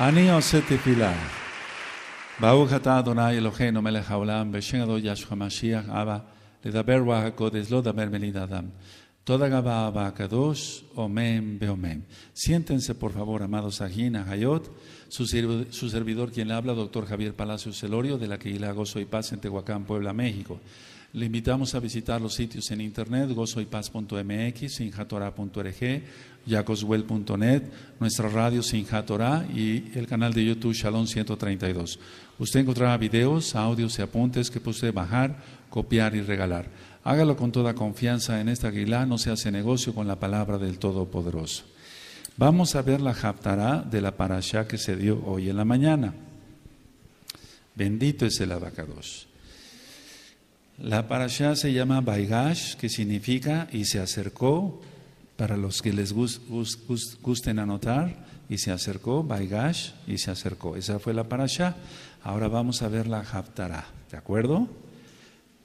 Aníos en ti pilar. Baúgatá doná elogéno melejaulán. Vejenga do mashiach. Áva le daberuah kodesh lo daber melida. Todavía va abaca dos omem Siéntense por favor, amados asginas ayot. Su servidor quien habla, doctor Javier Palacios Celorio de la quehija gozo y paz en Tehuacán, Puebla, México. Le invitamos a visitar los sitios en internet gozoypaz.mx, sinjatora.org, yacoswell.net, nuestra radio Sinjatora y el canal de YouTube Shalom 132. Usted encontrará videos, audios y apuntes que puede bajar, copiar y regalar. Hágalo con toda confianza en esta aguilá, no se hace negocio con la palabra del Todopoderoso. Vamos a ver la Japtará de la parashá que se dio hoy en la mañana. Bendito es el abacados. La parasha se llama Baigash, que significa y se acercó, para los que les gusten anotar, y se acercó, Baigash, y se acercó. Esa fue la parasha. Ahora vamos a ver la Haftarah, ¿de acuerdo?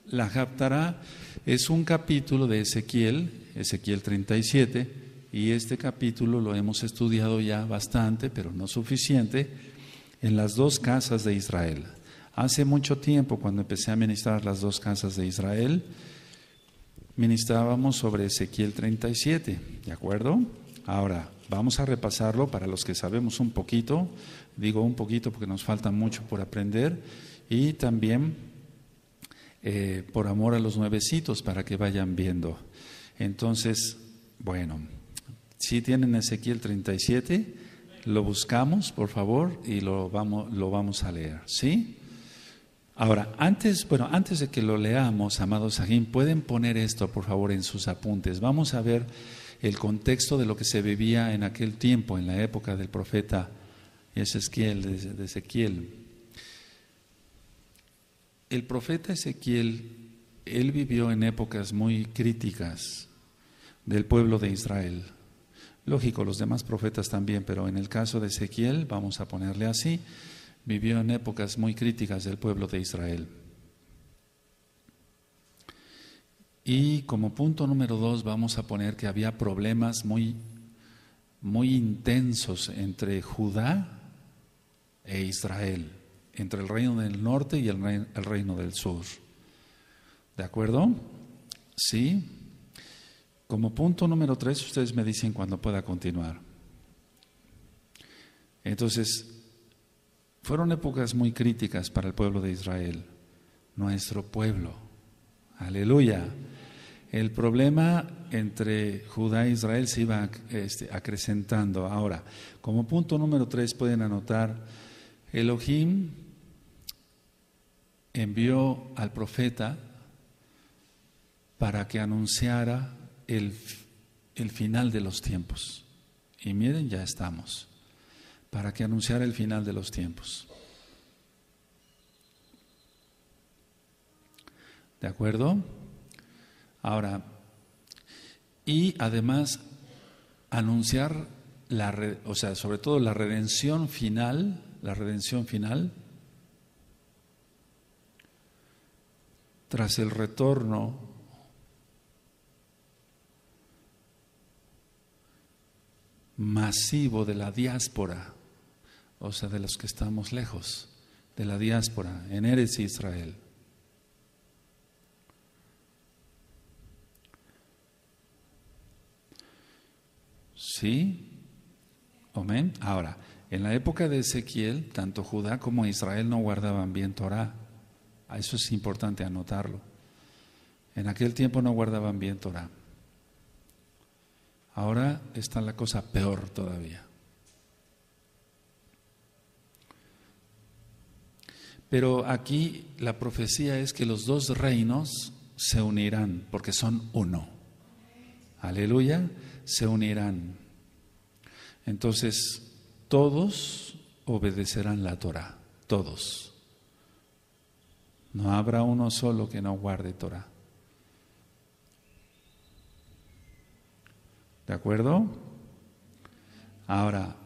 La Haftarah es un capítulo de Ezequiel, Ezequiel 37, y este capítulo lo hemos estudiado ya bastante, pero no suficiente, en las dos casas de Israel, Hace mucho tiempo, cuando empecé a ministrar las dos casas de Israel, ministrábamos sobre Ezequiel 37, ¿de acuerdo? Ahora, vamos a repasarlo para los que sabemos un poquito, digo un poquito porque nos falta mucho por aprender, y también eh, por amor a los nuevecitos para que vayan viendo. Entonces, bueno, si tienen Ezequiel 37, lo buscamos, por favor, y lo vamos, lo vamos a leer, ¿sí? Ahora, antes, bueno, antes de que lo leamos, amados Sahim, pueden poner esto, por favor, en sus apuntes. Vamos a ver el contexto de lo que se vivía en aquel tiempo, en la época del profeta Ezequiel, de Ezequiel. El profeta Ezequiel, él vivió en épocas muy críticas del pueblo de Israel. Lógico, los demás profetas también, pero en el caso de Ezequiel, vamos a ponerle así, vivió en épocas muy críticas del pueblo de Israel. Y como punto número dos vamos a poner que había problemas muy, muy intensos entre Judá e Israel, entre el reino del norte y el reino, del sur. ¿De acuerdo? Sí. Como punto número tres, ustedes me dicen cuando pueda continuar. Entonces, fueron épocas muy críticas para el pueblo de Israel, nuestro pueblo. Aleluya. El problema entre Judá e Israel se iba este, acrecentando. Ahora, como punto número tres pueden anotar, Elohim envió al profeta para que anunciara el, el final de los tiempos. Y miren, ya estamos para que anunciar el final de los tiempos. ¿De acuerdo? Ahora, y además anunciar la, o sea, sobre todo la redención final, la redención final tras el retorno masivo de la diáspora o sea, de los que estamos lejos, de la diáspora, en Eres Israel. ¿Sí? Amén. Ahora, en la época de Ezequiel, tanto Judá como Israel no guardaban bien Torah. Eso es importante anotarlo. En aquel tiempo no guardaban bien Torah. Ahora está la cosa peor todavía. Pero aquí la profecía es que los dos reinos se unirán porque son uno. Aleluya, se unirán. Entonces, todos obedecerán la Torah, todos. No habrá uno solo que no guarde Torah. ¿De acuerdo? Ahora,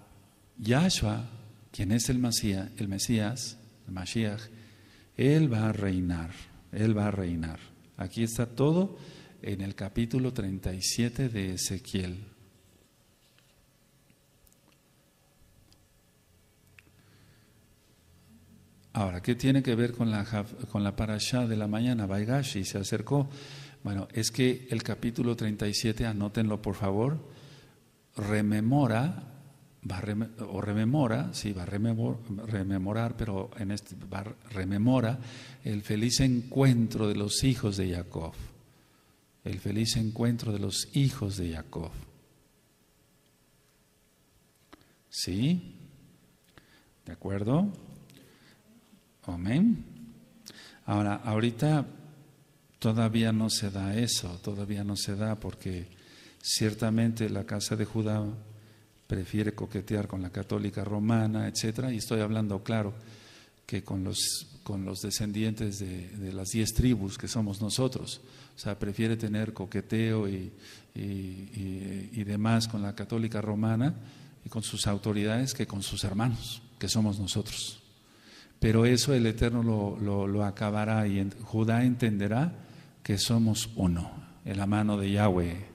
Yahshua, quien es el Mesías, el Mesías el Mashiach, Él va a reinar, Él va a reinar. Aquí está todo en el capítulo 37 de Ezequiel. Ahora, ¿qué tiene que ver con la, con la parasha de la mañana? y se acercó. Bueno, es que el capítulo 37, anótenlo por favor, rememora o rememora, sí, va a rememorar, pero en este, va rememora el feliz encuentro de los hijos de Jacob. El feliz encuentro de los hijos de Jacob. ¿Sí? ¿De acuerdo? Amén. Ahora, ahorita todavía no se da eso, todavía no se da porque ciertamente la casa de Judá prefiere coquetear con la católica romana, etcétera, y estoy hablando claro que con los, con los descendientes de, las diez tribus que somos nosotros. O sea, prefiere tener coqueteo y, demás con la católica romana y con sus autoridades que con sus hermanos, que somos nosotros. Pero eso el Eterno lo, acabará y Judá entenderá que somos uno, en la mano de Yahweh.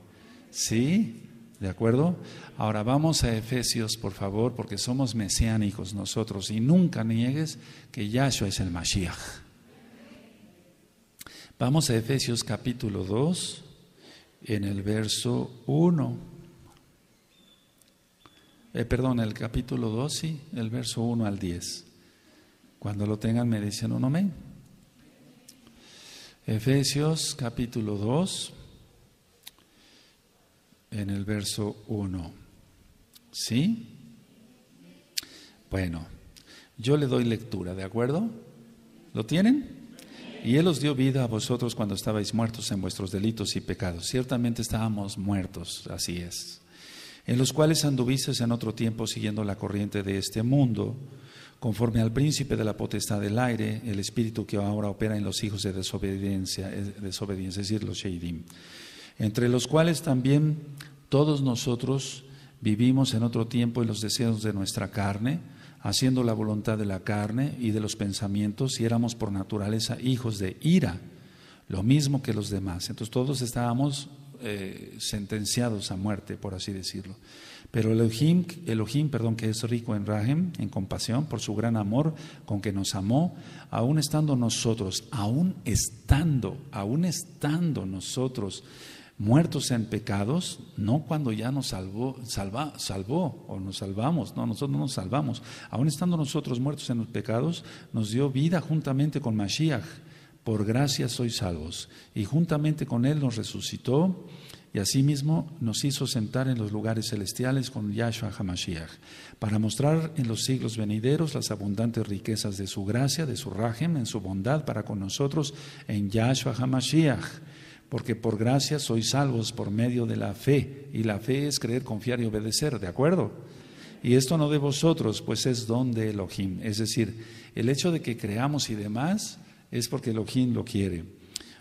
¿Sí? ¿De acuerdo? Ahora vamos a Efesios, por favor, porque somos mesiánicos nosotros y nunca niegues que Yahshua es el Mashiach. Vamos a Efesios capítulo 2, en el verso 1. Eh, perdón, el capítulo 2, sí, el verso 1 al 10. Cuando lo tengan me dicen un amén. Efesios capítulo 2 en el verso 1. ¿Sí? Bueno, yo le doy lectura, ¿de acuerdo? ¿Lo tienen? Y Él os dio vida a vosotros cuando estabais muertos en vuestros delitos y pecados. Ciertamente estábamos muertos, así es. En los cuales anduvisteis en otro tiempo siguiendo la corriente de este mundo, conforme al príncipe de la potestad del aire, el espíritu que ahora opera en los hijos de desobediencia, eh, desobediencia es decir, los Sheidim entre los cuales también todos nosotros vivimos en otro tiempo en los deseos de nuestra carne, haciendo la voluntad de la carne y de los pensamientos, y éramos por naturaleza hijos de ira, lo mismo que los demás. Entonces todos estábamos eh, sentenciados a muerte, por así decirlo. Pero Elohim, Elohim, perdón, que es rico en Rahem, en compasión, por su gran amor con que nos amó, aún estando nosotros, aún estando, aún estando nosotros muertos en pecados, no cuando ya nos salvó, salvó o nos salvamos, no, nosotros no nos salvamos. Aún estando nosotros muertos en los pecados, nos dio vida juntamente con Mashiach. Por gracia sois salvos. Y juntamente con Él nos resucitó y asimismo nos hizo sentar en los lugares celestiales con Yahshua HaMashiach, para mostrar en los siglos venideros las abundantes riquezas de su gracia, de su rajem, en su bondad para con nosotros en Yahshua HaMashiach porque por gracia sois salvos por medio de la fe, y la fe es creer, confiar y obedecer, ¿de acuerdo? Y esto no de vosotros, pues es don de Elohim, es decir, el hecho de que creamos y demás es porque Elohim lo quiere.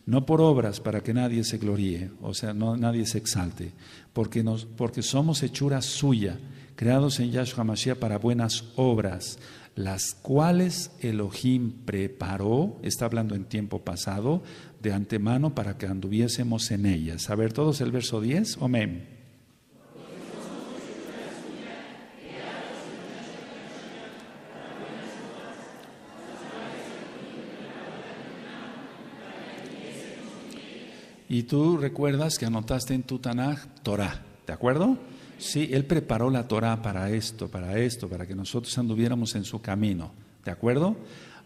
No por obras para que nadie se gloríe, o sea, no, nadie se exalte, porque, nos, porque somos hechura suya, creados en Yahshua Mashiach para buenas obras, las cuales Elohim preparó, está hablando en tiempo pasado, de antemano para que anduviésemos en ellas. A ver, todos el verso 10, amén. Y tú recuerdas que anotaste en tu Tanaj Torah, ¿de acuerdo? Sí, él preparó la Torah para esto, para esto, para que nosotros anduviéramos en su camino, ¿de acuerdo?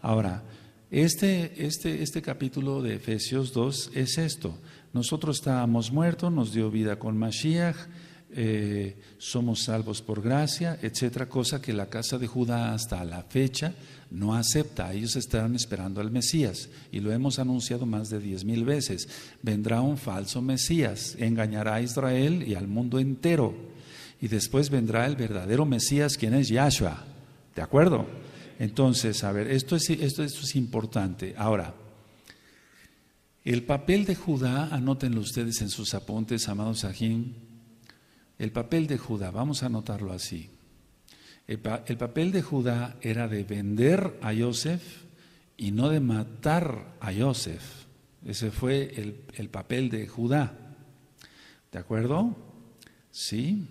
Ahora, este, este, este capítulo de Efesios 2 es esto. Nosotros estábamos muertos, nos dio vida con Mashiach, eh, somos salvos por gracia, etcétera, cosa que la casa de Judá hasta la fecha no acepta. Ellos están esperando al Mesías y lo hemos anunciado más de diez mil veces. Vendrá un falso Mesías, engañará a Israel y al mundo entero. Y después vendrá el verdadero Mesías, quien es Yahshua. ¿De acuerdo? Entonces, a ver, esto es, importante. Ahora, el papel de Judá, anótenlo ustedes en sus apuntes, amados ajín, el papel de Judá, vamos a anotarlo así. El, papel de Judá era de vender a Yosef y no de matar a Yosef. Ese fue el papel de Judá. ¿De acuerdo? Sí.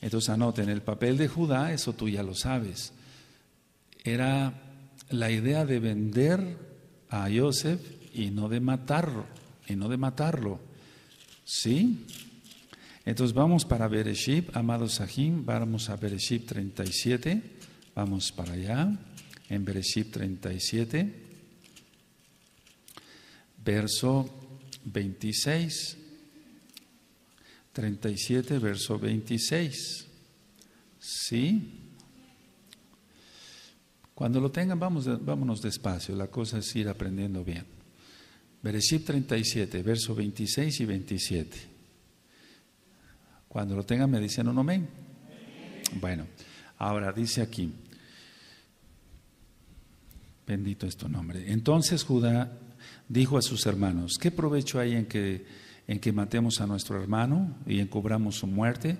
Entonces anoten, el papel de Judá, eso tú ya lo sabes era la idea de vender a Joseph y no de matarlo, y no de matarlo. ¿Sí? Entonces vamos para Bereshit, amado Sahim, vamos a Bereshit 37, vamos para allá, en Bereshit 37, verso 26. 37, verso 26. ¿Sí? Cuando lo tengan, vamos, vámonos despacio. La cosa es ir aprendiendo bien. Bereshit 37, verso 26 y 27. Cuando lo tengan, me dicen un amén. Bueno, ahora dice aquí. Bendito es tu nombre. Entonces Judá dijo a sus hermanos, ¿qué provecho hay en que, en que matemos a nuestro hermano y encubramos su muerte?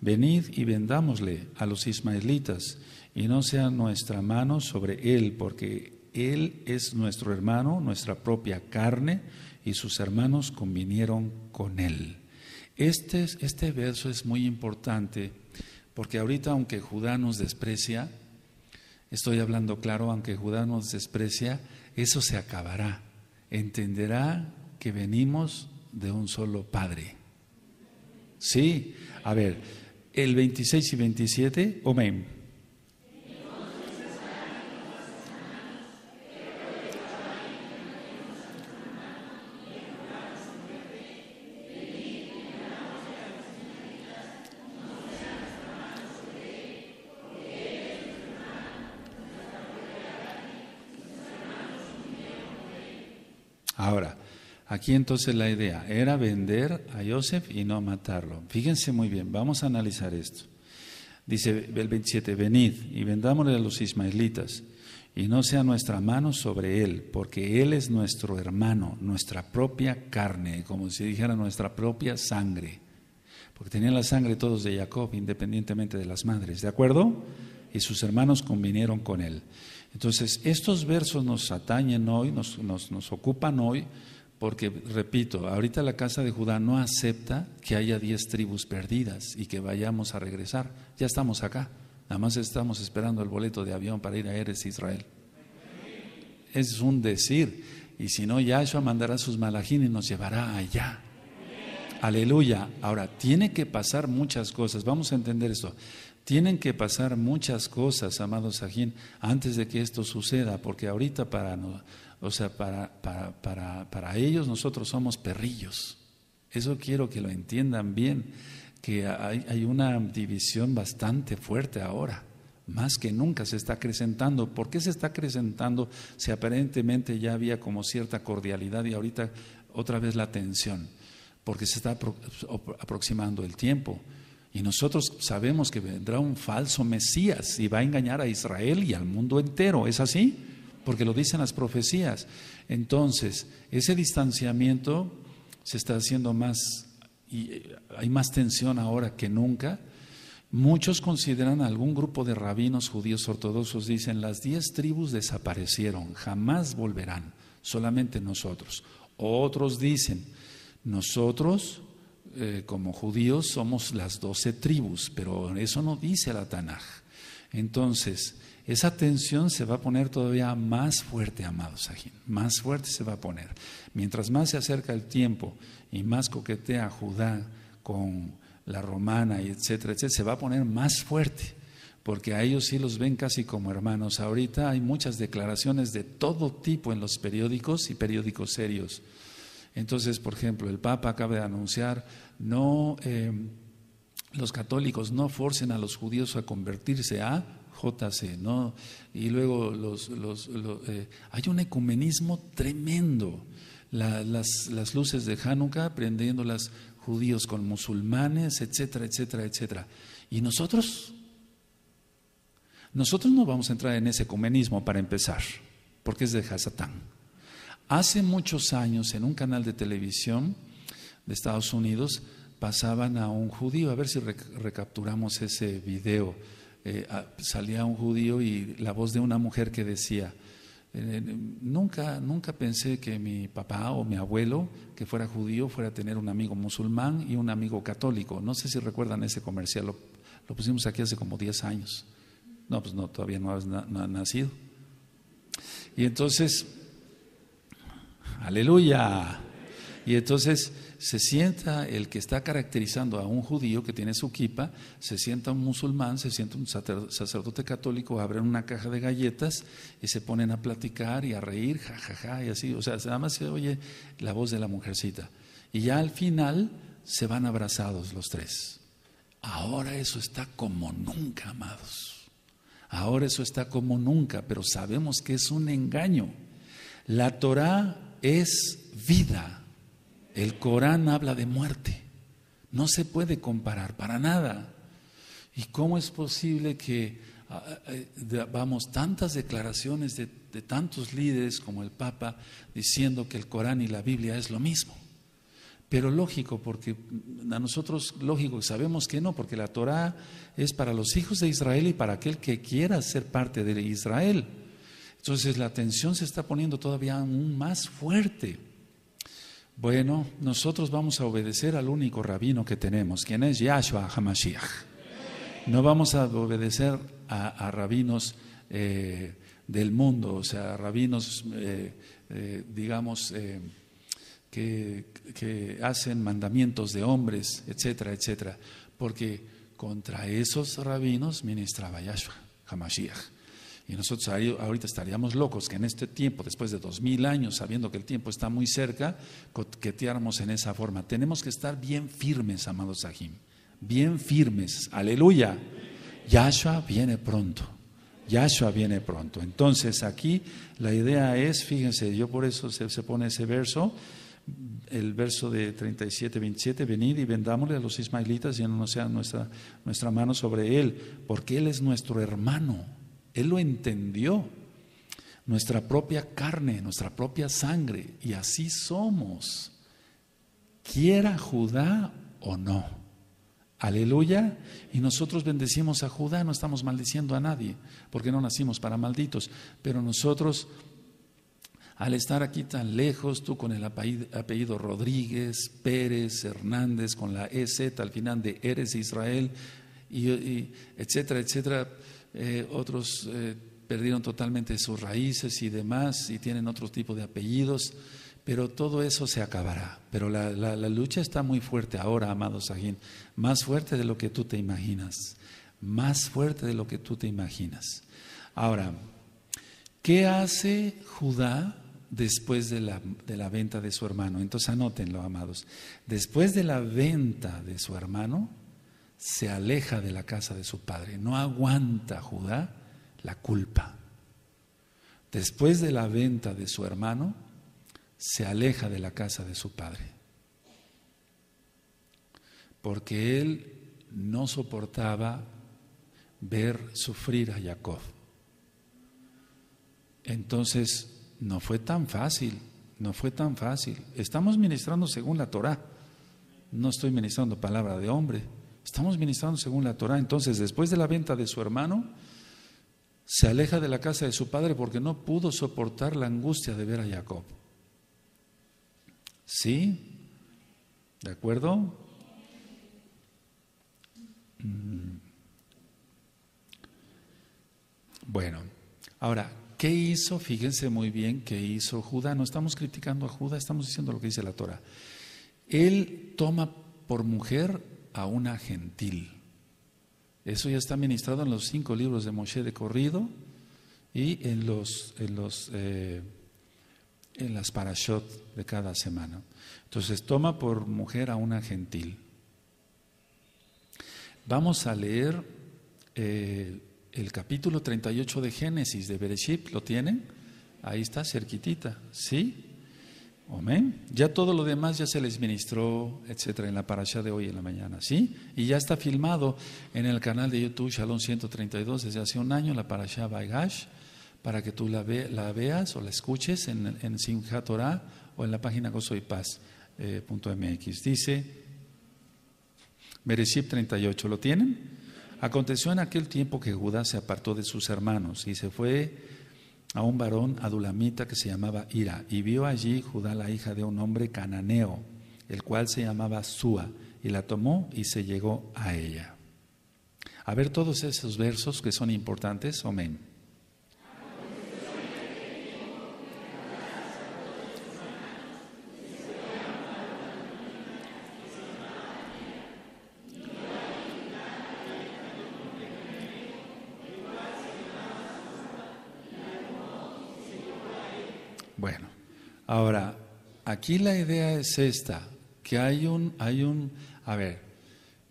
Venid y vendámosle a los ismaelitas, y no sea nuestra mano sobre él, porque él es nuestro hermano, nuestra propia carne, y sus hermanos convinieron con él. Este, este verso es muy importante, porque ahorita aunque Judá nos desprecia, estoy hablando claro, aunque Judá nos desprecia, eso se acabará. Entenderá que venimos de un solo Padre. Sí, a ver, el 26 y 27. Omen. Aquí entonces la idea era vender a Joseph y no matarlo. Fíjense muy bien, vamos a analizar esto. Dice el 27, venid y vendámosle a los ismaelitas y no sea nuestra mano sobre él, porque él es nuestro hermano, nuestra propia carne, como si dijera nuestra propia sangre, porque tenían la sangre todos de Jacob, independientemente de las madres, ¿de acuerdo? Y sus hermanos convinieron con él. Entonces, estos versos nos atañen hoy, nos, nos ocupan hoy, porque, repito, ahorita la casa de Judá no acepta que haya diez tribus perdidas y que vayamos a regresar. Ya estamos acá. Nada más estamos esperando el boleto de avión para ir a Eres Israel. Es un decir. Y si no, Yahshua mandará sus malajín y nos llevará allá. Aleluya. Ahora, tiene que pasar muchas cosas. Vamos a entender esto. Tienen que pasar muchas cosas, amados Sajín, antes de que esto suceda, porque ahorita para o sea, para, para, para, para ellos nosotros somos perrillos. Eso quiero que lo entiendan bien, que hay, hay una división bastante fuerte ahora más que nunca se está acrecentando. ¿Por qué se está acrecentando si aparentemente ya había como cierta cordialidad y ahorita otra vez la tensión? Porque se está aproximando el tiempo. Y nosotros sabemos que vendrá un falso Mesías y va a engañar a Israel y al mundo entero. ¿Es así? porque lo dicen las profecías. Entonces, ese distanciamiento se está haciendo más, y eh, hay más tensión ahora que nunca. Muchos consideran algún grupo de rabinos judíos ortodoxos, dicen, las diez tribus desaparecieron, jamás volverán, solamente nosotros. Otros dicen, nosotros eh, como judíos somos las doce tribus, pero eso no dice la Tanaj. Entonces, esa tensión se va a poner todavía más fuerte, amados. más fuerte se va a poner. Mientras más se acerca el tiempo y más coquetea Judá con la romana y etcétera, etcétera, se va a poner más fuerte, porque a ellos sí los ven casi como hermanos. Ahorita hay muchas declaraciones de todo tipo en los periódicos y periódicos serios. Entonces, por ejemplo, el Papa acaba de anunciar, no, eh, los católicos no forcen a los judíos a convertirse a JC, ¿no? Y luego los, eh, hay un ecumenismo tremendo. las, las, luces de Hanukkah prendiéndolas judíos con musulmanes, etcétera, etcétera, etcétera. ¿Y nosotros? Nosotros no vamos a entrar en ese ecumenismo para empezar, porque es de Hasatán. Hace muchos años en un canal de televisión de Estados Unidos pasaban a un judío, a ver si recapturamos ese video eh, salía un judío y la voz de una mujer que decía, eh, eh, nunca, nunca pensé que mi papá o mi abuelo, que fuera judío, fuera a tener un amigo musulmán y un amigo católico. No sé si recuerdan ese comercial, lo, pusimos aquí hace como 10 años. No, pues no, todavía no has no ha nacido. Y entonces, aleluya. Y entonces se sienta el que está caracterizando a un judío que tiene su kipa, se sienta un musulmán, se sienta un sacerdote católico, abren una caja de galletas y se ponen a platicar y a reír, jajaja, ja, ja, y así. O sea, nada más se oye la voz de la mujercita. Y ya al final se van abrazados los tres. Ahora eso está como nunca, amados. Ahora eso está como nunca, pero sabemos que es un engaño. La Torah es vida. El Corán habla de muerte. No se puede comparar para nada. ¿Y cómo es posible que ah, ah, eh, vamos tantas declaraciones de, tantos líderes como el Papa diciendo que el Corán y la Biblia es lo mismo? Pero lógico, porque a nosotros lógico sabemos que no, porque la Torá es para los hijos de Israel y para aquel que quiera ser parte de Israel. Entonces la tensión se está poniendo todavía aún más fuerte. Bueno, nosotros vamos a obedecer al único rabino que tenemos, quien es Yahshua HaMashiach. No vamos a obedecer a, rabinos eh, del mundo, o sea, rabinos, eh, eh, digamos, que, que hacen mandamientos de hombres, etcétera, etcétera. Porque contra esos rabinos ministraba Yahshua HaMashiach. Y nosotros ahorita estaríamos locos que en este tiempo, después de dos mil años, sabiendo que el tiempo está muy cerca, coqueteáramos en esa forma. Tenemos que estar bien firmes, amados Sahim. Bien firmes. Aleluya. Yahshua viene pronto. Yahshua viene pronto. Entonces aquí la idea es, fíjense, yo por eso se, pone ese verso el verso de 37, 27, venid y vendámosle a los ismaelitas y no sea nuestra, nuestra mano sobre él, porque él es nuestro hermano. Él lo entendió. Nuestra propia carne, nuestra propia sangre, y así somos. Quiera Judá o no. Aleluya. Y nosotros bendecimos a Judá, no estamos maldiciendo a nadie, porque no nacimos para malditos. Pero nosotros al estar aquí tan lejos, tú con el apellido Rodríguez, Pérez, Hernández, con la EZ al final de Eres Israel, etcétera, etcétera, eh, otros eh, perdieron totalmente sus raíces y demás, y tienen otro tipo de apellidos, pero todo eso se acabará. Pero la, lucha está muy fuerte ahora, amados Sagín, más fuerte de lo que tú te imaginas, más fuerte de lo que tú te imaginas. Ahora, ¿qué hace Judá? después de la, de la, venta de su hermano. Entonces anótenlo, amados. Después de la venta de su hermano, se aleja de la casa de su padre. No aguanta Judá la culpa. Después de la venta de su hermano, se aleja de la casa de su padre. Porque él no soportaba ver sufrir a Jacob. Entonces, no fue tan fácil, no fue tan fácil. Estamos ministrando según la Torah. No estoy ministrando palabra de hombre. Estamos ministrando según la Torah. Entonces, después de la venta de su hermano, se aleja de la casa de su padre porque no pudo soportar la angustia de ver a Jacob. ¿Sí? ¿De acuerdo? Mm. Bueno, ahora, ¿qué hizo? Fíjense muy bien qué hizo Judá. No estamos criticando a Judá, estamos diciendo lo que dice la Torah. Él toma por mujer a una gentil. Eso ya está ministrado en los cinco libros de Moshe de corrido y en, los, en, los, eh, en las parashot de cada semana. Entonces toma por mujer a una gentil. Vamos a leer eh, el capítulo 38 de Génesis de Bereshit. ¿Lo tienen? Ahí está, cerquitita. ¿Sí? Amén. Ya todo lo demás ya se les ministró, etcétera, en la parasha de hoy en la mañana, ¿sí? Y ya está filmado en el canal de YouTube Shalom 132 desde hace un año, la parasha Baigash, para que tú la, veas o la escuches en, en Torah o en la página gozoypaz.mx. Eh, Dice, Merecib 38, ¿lo tienen? Aconteció en aquel tiempo que Judá se apartó de sus hermanos y se fue a un varón adulamita que se llamaba Ira, y vio allí Judá la hija de un hombre cananeo, el cual se llamaba Sua, y la tomó y se llegó a ella. A ver todos esos versos que son importantes, amén. Aquí la idea es esta, que hay un, hay un, a ver,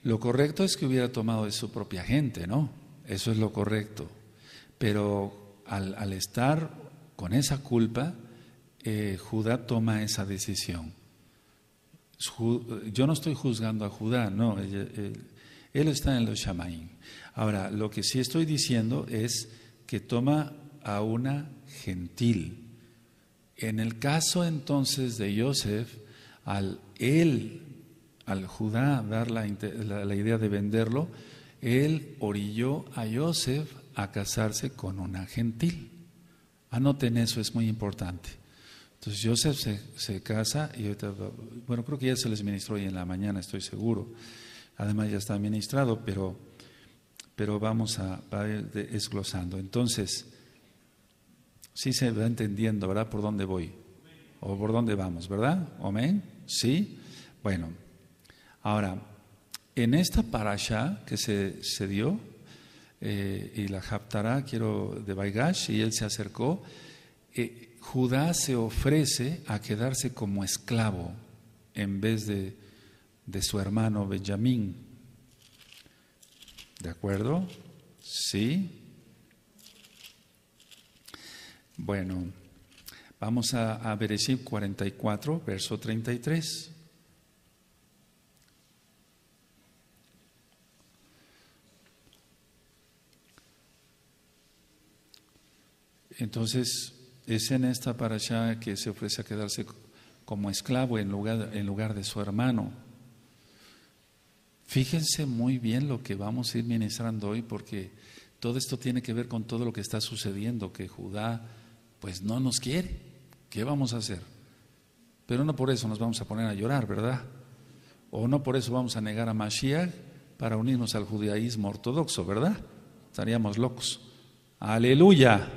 lo correcto es que hubiera tomado de su propia gente, ¿no? Eso es lo correcto. Pero al, al estar con esa culpa, eh, Judá toma esa decisión. Yo no estoy juzgando a Judá, no, él, está en los Shamaim. Ahora, lo que sí estoy diciendo es que toma a una gentil, en el caso entonces de Joseph, al él, al Judá, dar la, idea de venderlo, él orilló a Joseph a casarse con una gentil. Anoten eso, es muy importante. Entonces Joseph se, casa y ahorita, bueno, creo que ya se les ministró hoy en la mañana, estoy seguro. Además ya está ministrado, pero, pero vamos a, a ir desglosando. Entonces, Sí se va entendiendo, ¿verdad? Por dónde voy. O por dónde vamos, ¿verdad? Amén. Sí. Bueno, ahora, en esta parasha que se, dio, eh, y la japtara, quiero, de Baigash, y él se acercó, eh, Judá se ofrece a quedarse como esclavo en vez de, de su hermano Benjamín. ¿De acuerdo? Sí. Bueno, vamos a, a y 44, verso 33. Entonces, es en esta parasha que se ofrece a quedarse como esclavo en lugar, en lugar de su hermano. Fíjense muy bien lo que vamos a ir ministrando hoy, porque todo esto tiene que ver con todo lo que está sucediendo, que Judá pues no nos quiere. ¿Qué vamos a hacer? Pero no por eso nos vamos a poner a llorar, ¿verdad? O no por eso vamos a negar a Mashiach para unirnos al judaísmo ortodoxo, ¿verdad? Estaríamos locos. Aleluya.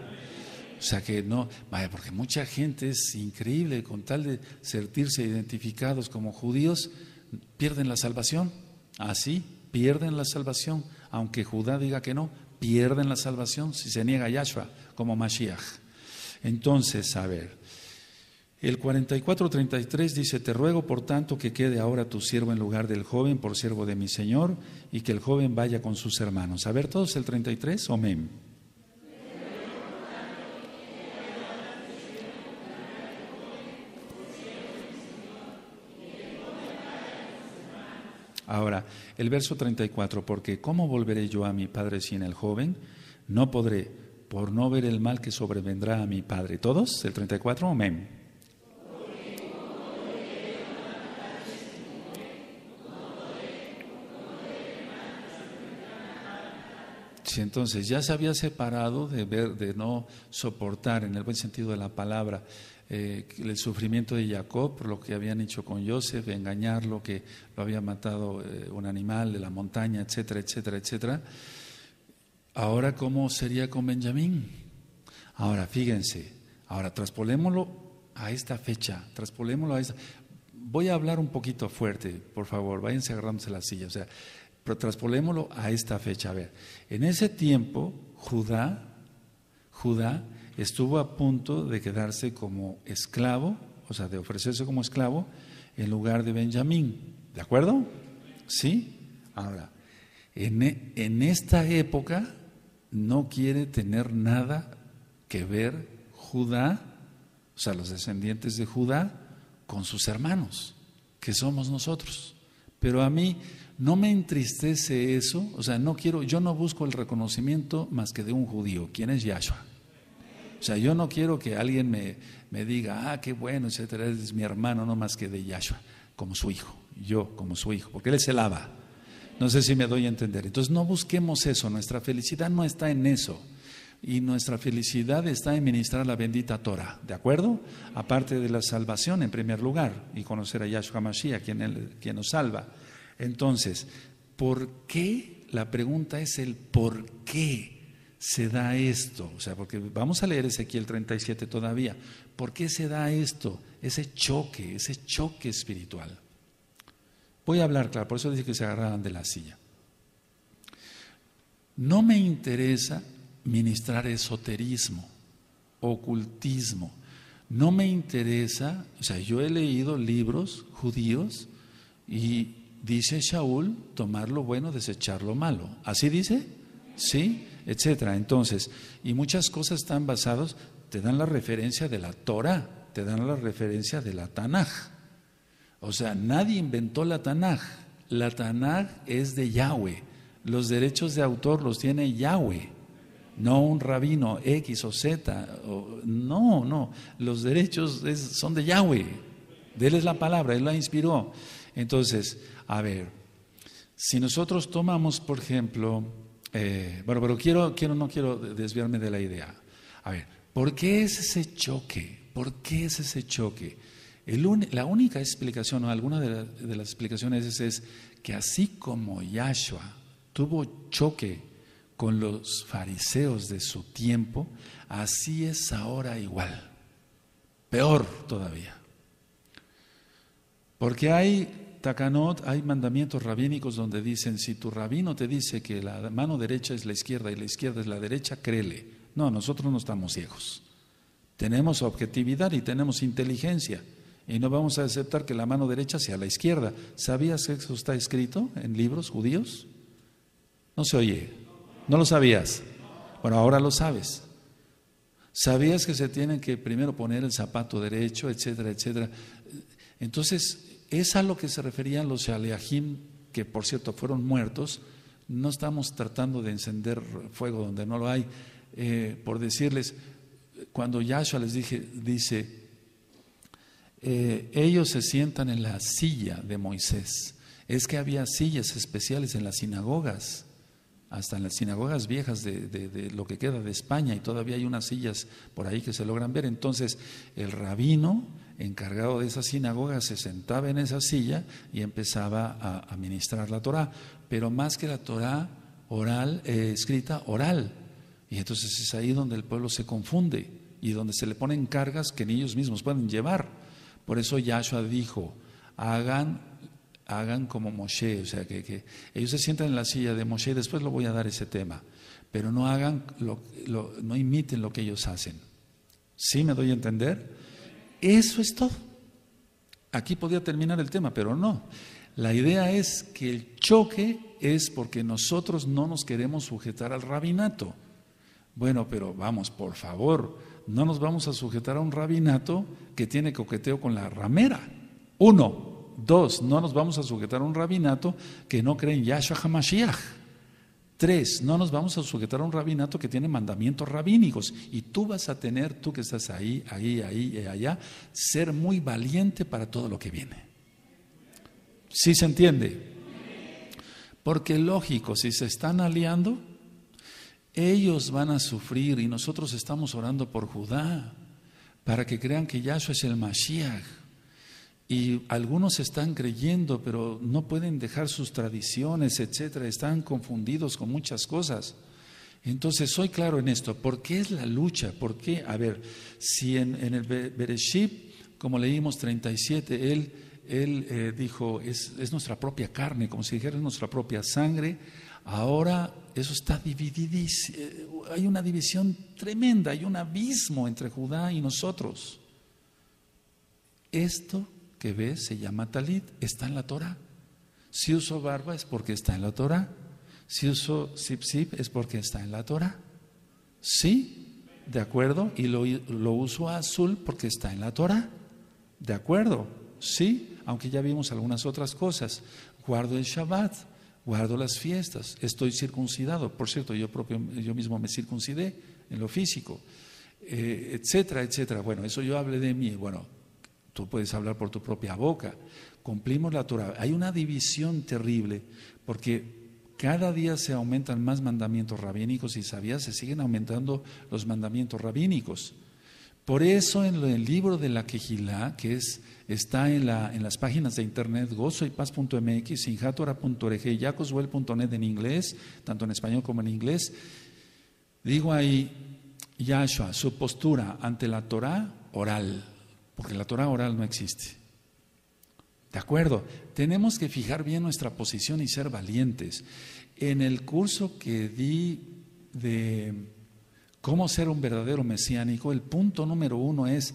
O sea que no, vaya, porque mucha gente es increíble, con tal de sentirse identificados como judíos, pierden la salvación. Así, ah, pierden la salvación. Aunque Judá diga que no, pierden la salvación si se niega a Yahshua como Mashiach. Entonces, a ver, el 33 dice, te ruego por tanto que quede ahora tu siervo en lugar del joven por siervo de mi Señor y que el joven vaya con sus hermanos. A ver todos el 33, amén. Ahora, el verso 34, porque ¿cómo volveré yo a mi padre sin el joven? No podré por no ver el mal que sobrevendrá a mi Padre. ¿Todos? El 34, amén. Si entonces ya se había separado de ver, de no soportar, en el buen sentido de la palabra, eh, el sufrimiento de Jacob por lo que habían hecho con Joseph, engañarlo, que lo había matado eh, un animal de la montaña, etcétera, etcétera, etcétera Ahora, ¿cómo sería con Benjamín? Ahora, fíjense, ahora traspolémoslo a esta fecha, traspolémoslo a esta. Voy a hablar un poquito fuerte, por favor, váyanse agarrándose la silla, o sea, pero a esta fecha. A ver, en ese tiempo, Judá, Judá estuvo a punto de quedarse como esclavo, o sea, de ofrecerse como esclavo en lugar de Benjamín, ¿de acuerdo? ¿Sí? Ahora, en esta época, no quiere tener nada que ver Judá, o sea, los descendientes de Judá, con sus hermanos, que somos nosotros. Pero a mí no me entristece eso, o sea, no quiero, yo no busco el reconocimiento más que de un judío, ¿Quién es Yahshua. O sea, yo no quiero que alguien me, me diga, ah, qué bueno, etcétera, es mi hermano, no más que de Yahshua, como su hijo, yo como su hijo, porque él se lava. No sé si me doy a entender. Entonces no busquemos eso, nuestra felicidad no está en eso. Y nuestra felicidad está en ministrar la bendita Torah, ¿de acuerdo? Aparte de la salvación en primer lugar y conocer a Yahshua Mashiach, quien, quien nos salva. Entonces, ¿por qué? La pregunta es el por qué se da esto? O sea, porque vamos a leer Ezequiel 37 todavía. ¿Por qué se da esto? Ese choque, ese choque espiritual. Voy a hablar claro, por eso dice que se agarraban de la silla. No me interesa ministrar esoterismo, ocultismo. No me interesa, o sea, yo he leído libros judíos y dice Shaul, tomar lo bueno, desechar lo malo. ¿Así dice? Sí, etcétera. Entonces, y muchas cosas están basadas, te dan la referencia de la Torah, te dan la referencia de la Tanaj. O sea, nadie inventó la Tanaj. La Tanaj es de Yahweh. Los derechos de autor los tiene Yahweh. No un rabino X o Z. no, no. Los derechos son de Yahweh. De él es la palabra, Él la inspiró. Entonces, a ver, si nosotros tomamos, por ejemplo, eh, bueno, pero quiero, quiero, no quiero desviarme de la idea. A ver, ¿por qué es ese choque? ¿Por qué es ese choque? la única explicación, o alguna de, las explicaciones es, es, que así como Yahshua tuvo choque con los fariseos de su tiempo, así es ahora igual, peor todavía. Porque hay Takanot, hay mandamientos rabínicos donde dicen, si tu rabino te dice que la mano derecha es la izquierda y la izquierda es la derecha, créele. No, nosotros no estamos ciegos. Tenemos objetividad y tenemos inteligencia y no vamos a aceptar que la mano derecha sea la izquierda. ¿Sabías que eso está escrito en libros judíos? No se oye. ¿No lo sabías? Bueno, ahora lo sabes. ¿Sabías que se tienen que primero poner el zapato derecho, etcétera, etcétera? Entonces, es a lo que se referían los Shaleahim, que por cierto fueron muertos. No estamos tratando de encender fuego donde no lo hay. Eh, por decirles, cuando Yahshua les dije, dice, eh, ellos se sientan en la silla de Moisés. Es que había sillas especiales en las sinagogas, hasta en las sinagogas viejas de, lo que queda de España, y todavía hay unas sillas por ahí que se logran ver. Entonces, el rabino encargado de esa sinagoga se sentaba en esa silla y empezaba a, administrar la Torah, pero más que la Torah oral, eh, escrita oral. Y entonces es ahí donde el pueblo se confunde y donde se le ponen cargas que ni ellos mismos pueden llevar. Por eso Yahshua dijo, hagan, hagan como Moshe, o sea, que, que, ellos se sientan en la silla de Moshe, después lo voy a dar ese tema, pero no hagan, no imiten lo que ellos hacen. ¿Sí me doy a entender? Eso es todo. Aquí podía terminar el tema, pero no. La idea es que el choque es porque nosotros no nos queremos sujetar al rabinato. Bueno, pero vamos, por favor, no nos vamos a sujetar a un rabinato que tiene coqueteo con la ramera. Uno, dos, no nos vamos a sujetar a un rabinato que no cree en Yahshua HaMashiach. Tres, no nos vamos a sujetar a un rabinato que tiene mandamientos rabínicos. Y tú vas a tener, tú que estás ahí, ahí, ahí y eh, allá, ser muy valiente para todo lo que viene. ¿Sí se entiende? Porque lógico, si se están aliando, ellos van a sufrir y nosotros estamos orando por Judá para que crean que Yahshua es el Mashiach. Y algunos están creyendo, pero no pueden dejar sus tradiciones, etc. están confundidos con muchas cosas. Entonces, soy claro en esto, ¿por qué es la lucha? ¿Por qué? A ver, si en, el Bereshit, como leímos 37, él, él eh, dijo, es, es nuestra propia carne, como si dijera nuestra propia sangre, Ahora eso está dividido eh, hay una división tremenda, hay un abismo entre Judá y nosotros. Esto que ves se llama talit, está en la Torah. Si uso barba es porque está en la Torah. Si uso sip sip es porque está en la Torah. ¿Sí? ¿De acuerdo? Y lo, lo uso azul porque está en la Torah. ¿De acuerdo? ¿Sí? Aunque ya vimos algunas otras cosas. Guardo el Shabbat guardo las fiestas, estoy circuncidado. Por cierto, yo, yo mismo me circuncidé en lo físico, eh, etcétera, etcétera. Bueno, eso yo hablé de mí. Bueno, tú puedes hablar por tu propia boca. Cumplimos la Torah. Hay una división terrible porque cada día se aumentan más mandamientos rabínicos y sabías, se siguen aumentando los mandamientos rabínicos. Por eso en el libro de la Quejilá, que está en, las páginas de internet gozoypaz.mx, sinjatora.org y jacoswell.net en inglés, tanto en español como en inglés, digo ahí, Yahshua, su postura ante la Torah oral, porque la Torah oral no existe. De acuerdo, tenemos que fijar bien nuestra posición y ser valientes. En el curso que di de ¿Cómo ser un verdadero mesiánico? El punto número uno es,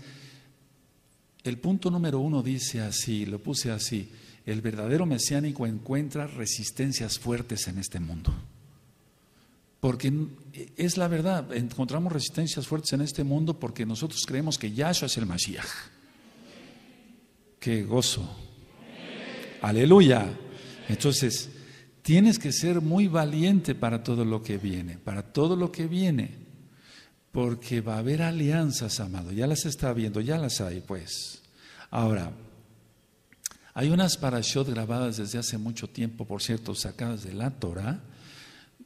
el punto número uno dice así, lo puse así, el verdadero mesiánico encuentra resistencias fuertes en este mundo. Porque es la verdad, encontramos resistencias fuertes en este mundo porque nosotros creemos que Yahshua es el Mashiach. ¡Qué gozo! ¡Aleluya! Entonces, tienes que ser muy valiente para todo lo que viene, para todo lo que viene porque va a haber alianzas, amado. Ya las está viendo, ya las hay, pues. Ahora, hay unas parashot grabadas desde hace mucho tiempo, por cierto, sacadas de la Torah,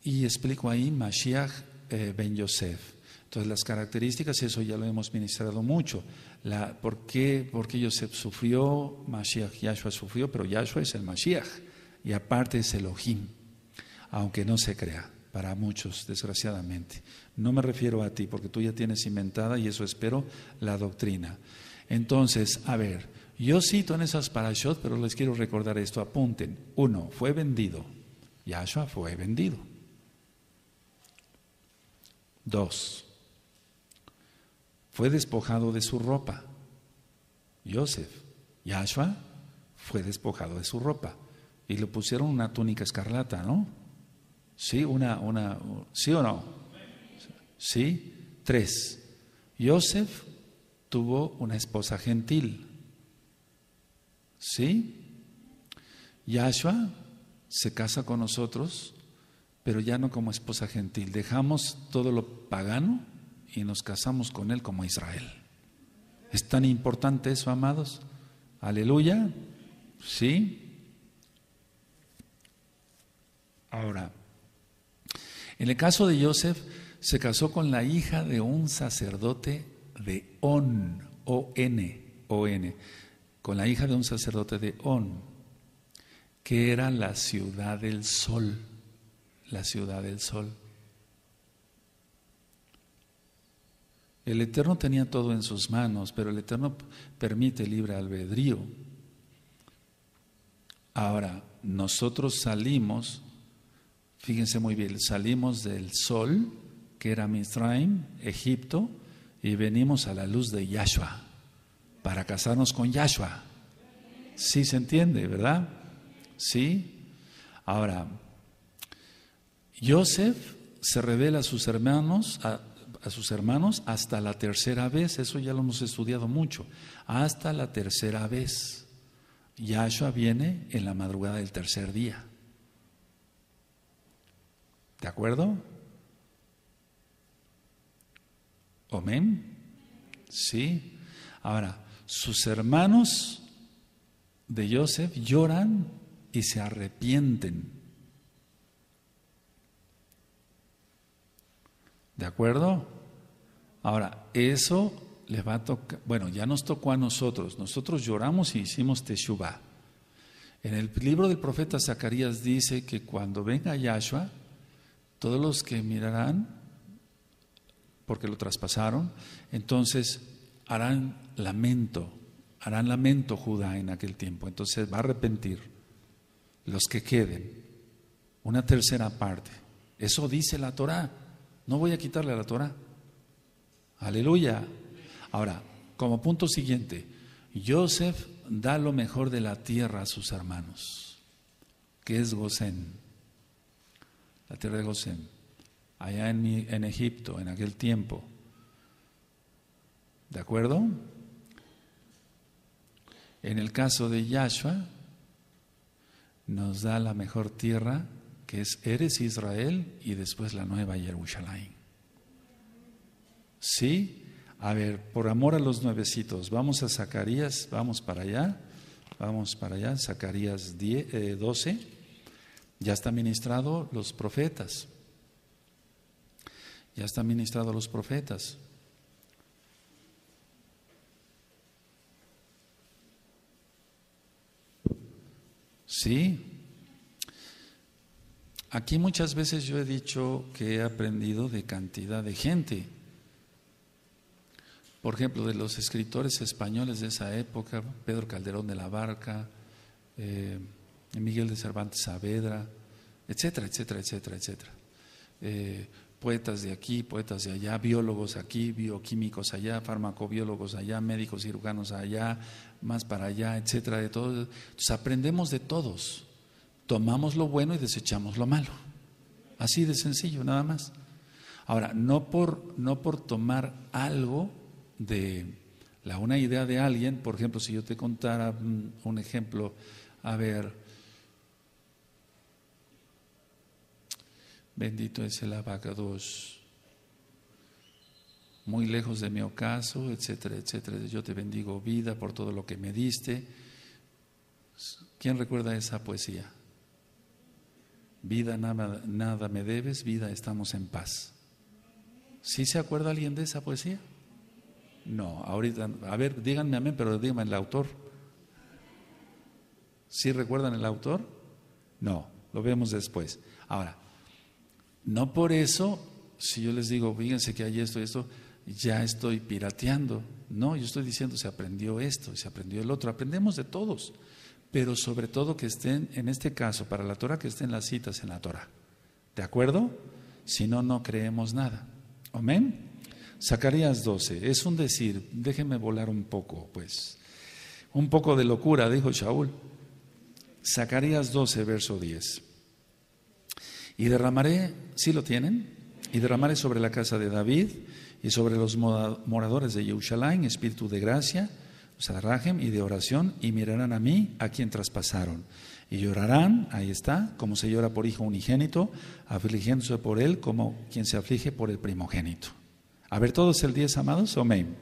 y explico ahí Mashiach eh, ben Yosef. Entonces, las características, eso ya lo hemos ministrado mucho. La, ¿por, qué, porque Yosef sufrió? Mashiach, Yahshua sufrió, pero Yahshua es el Mashiach, y aparte es el Elohim, aunque no se crea para muchos, desgraciadamente. No me refiero a ti, porque tú ya tienes inventada y eso espero, la doctrina. Entonces, a ver, yo cito en esas parashot, pero les quiero recordar esto, apunten. Uno, fue vendido. Yahshua fue vendido. Dos, fue despojado de su ropa. Joseph, Yahshua fue despojado de su ropa y le pusieron una túnica escarlata, ¿no? ¿Sí? Una, una, ¿Sí o no? ¿Sí? Tres. Joseph tuvo una esposa gentil. ¿Sí? Yahshua se casa con nosotros, pero ya no como esposa gentil. Dejamos todo lo pagano y nos casamos con él como Israel. ¿Es tan importante eso, amados? Aleluya. ¿Sí? Ahora, en el caso de Joseph, se casó con la hija de un sacerdote de On, O-N, O-N, con la hija de un sacerdote de On, que era la ciudad del sol, la ciudad del sol. El Eterno tenía todo en sus manos, pero el Eterno permite libre albedrío. Ahora, nosotros salimos Fíjense muy bien, salimos del sol, que era Mithraim, Egipto, y venimos a la luz de Yahshua, para casarnos con Yahshua. Sí se entiende, ¿verdad? Sí. Ahora, Joseph se revela a sus hermanos, a, a sus hermanos hasta la tercera vez, eso ya lo hemos estudiado mucho, hasta la tercera vez. Yahshua viene en la madrugada del tercer día. ¿De acuerdo? ¿Amén? Sí. Ahora, sus hermanos de Joseph lloran y se arrepienten. ¿De acuerdo? Ahora, eso les va a tocar, bueno, ya nos tocó a nosotros, nosotros lloramos y hicimos Teshuvah. En el libro del profeta Zacarías dice que cuando venga Yahshua, todos los que mirarán, porque lo traspasaron, entonces harán lamento, harán lamento Judá en aquel tiempo, entonces va a arrepentir los que queden, una tercera parte. Eso dice la Torá. No voy a quitarle a la Torá. Aleluya. Ahora, como punto siguiente, Joseph da lo mejor de la tierra a sus hermanos, que es Gosén la tierra de Gosén, allá en, Egipto, en aquel tiempo. ¿De acuerdo? En el caso de Yahshua, nos da la mejor tierra, que es Eres Israel y después la nueva Jerusalén. ¿Sí? A ver, por amor a los nuevecitos, vamos a Zacarías, vamos para allá, vamos para allá, Zacarías 12. Ya está ministrado los profetas. Ya está ministrado los profetas. Sí. Aquí muchas veces yo he dicho que he aprendido de cantidad de gente. Por ejemplo, de los escritores españoles de esa época, Pedro Calderón de la Barca, eh, Miguel de Cervantes Saavedra, etcétera, etcétera, etcétera, etcétera. Eh, poetas de aquí, poetas de allá, biólogos aquí, bioquímicos allá, farmacobiólogos allá, médicos cirujanos allá, más para allá, etcétera, de todos. Entonces aprendemos de todos, tomamos lo bueno y desechamos lo malo. Así de sencillo, nada más. Ahora, no por, no por tomar algo de la, una idea de alguien, por ejemplo, si yo te contara mm, un ejemplo, a ver, Bendito es el dos, Muy lejos de mi ocaso, etcétera, etcétera. Yo te bendigo vida por todo lo que me diste. ¿Quién recuerda esa poesía? Vida nada, nada me debes, vida estamos en paz. ¿Sí se acuerda alguien de esa poesía? No, ahorita, a ver, díganme amén, pero díganme el autor. ¿Sí recuerdan el autor? No, lo vemos después. Ahora, no por eso, si yo les digo, fíjense que hay esto y esto, ya estoy pirateando. No, yo estoy diciendo, se aprendió esto, se aprendió el otro. Aprendemos de todos, pero sobre todo que estén, en este caso, para la Torah, que estén las citas en la Torah. ¿De acuerdo? Si no, no creemos nada. Amén. Zacarías 12, es un decir, déjenme volar un poco, pues. Un poco de locura, dijo Shaul. Zacarías 12, verso 10. Y derramaré, si lo tienen? Y derramaré sobre la casa de David y sobre los moradores de Jerusalén espíritu de gracia, o sea, y de oración, y mirarán a mí, a quien traspasaron. Y llorarán, ahí está, como se llora por hijo unigénito, afligiéndose por él como quien se aflige por el primogénito. A ver todos el 10, amados, amén.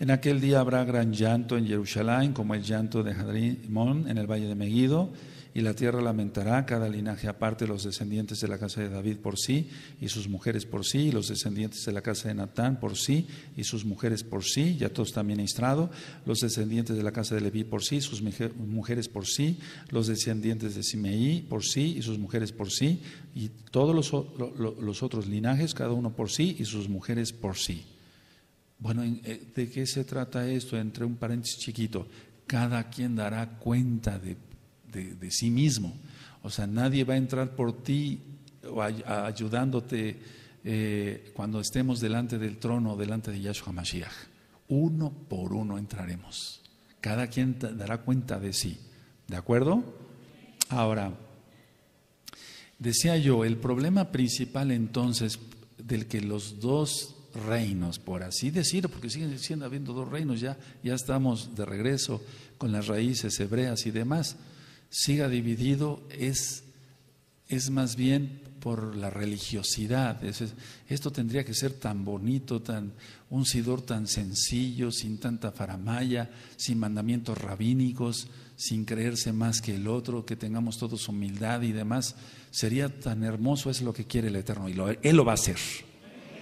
En aquel día habrá gran llanto en Jerusalén, como el llanto de Hadrimón en el valle de Megiddo, y la tierra lamentará cada linaje aparte, los descendientes de la casa de David por sí, y sus mujeres por sí, los descendientes de la casa de Natán por sí, y sus mujeres por sí, ya todos también ministrado, los descendientes de la casa de Leví por sí, sus mujeres por sí, los descendientes de Simeí por sí, y sus mujeres por sí, y todos los otros linajes, cada uno por sí, y sus mujeres por sí. Bueno, eh, ¿de qué se trata esto? Entre un paréntesis chiquito, cada quien dará cuenta de, sí mismo. O sea, nadie va a entrar por ti o ayudándote eh, cuando estemos delante del trono, delante de Yahshua Mashiach. Uno por uno entraremos. Cada quien dará cuenta de sí. ¿De acuerdo? Ahora, decía yo, el problema principal entonces del que los dos reinos, por así decirlo, porque siguen siendo habiendo dos reinos, ya, ya estamos de regreso con las raíces hebreas y demás, siga dividido es, es más bien por la religiosidad. esto tendría que ser tan bonito, tan, un sidor tan sencillo, sin tanta faramaya, sin mandamientos rabínicos, sin creerse más que el otro, que tengamos todos humildad y demás. Sería tan hermoso, es lo que quiere el Eterno, y Él lo va a hacer.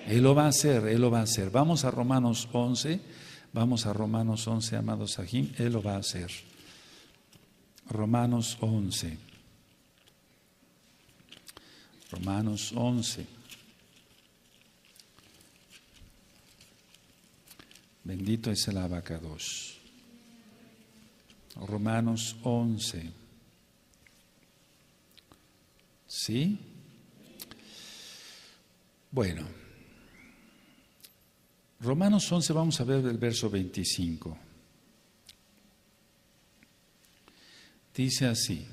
Él lo va a hacer, Él lo va a hacer. Vamos a Romanos 11, vamos a Romanos 11, amados Sahim, Él lo va a hacer. Romanos 11. Romanos 11. Bendito es el abacados. Romanos 11. ¿Sí? Bueno. Romanos 11, vamos a ver el verso 25. Dice así,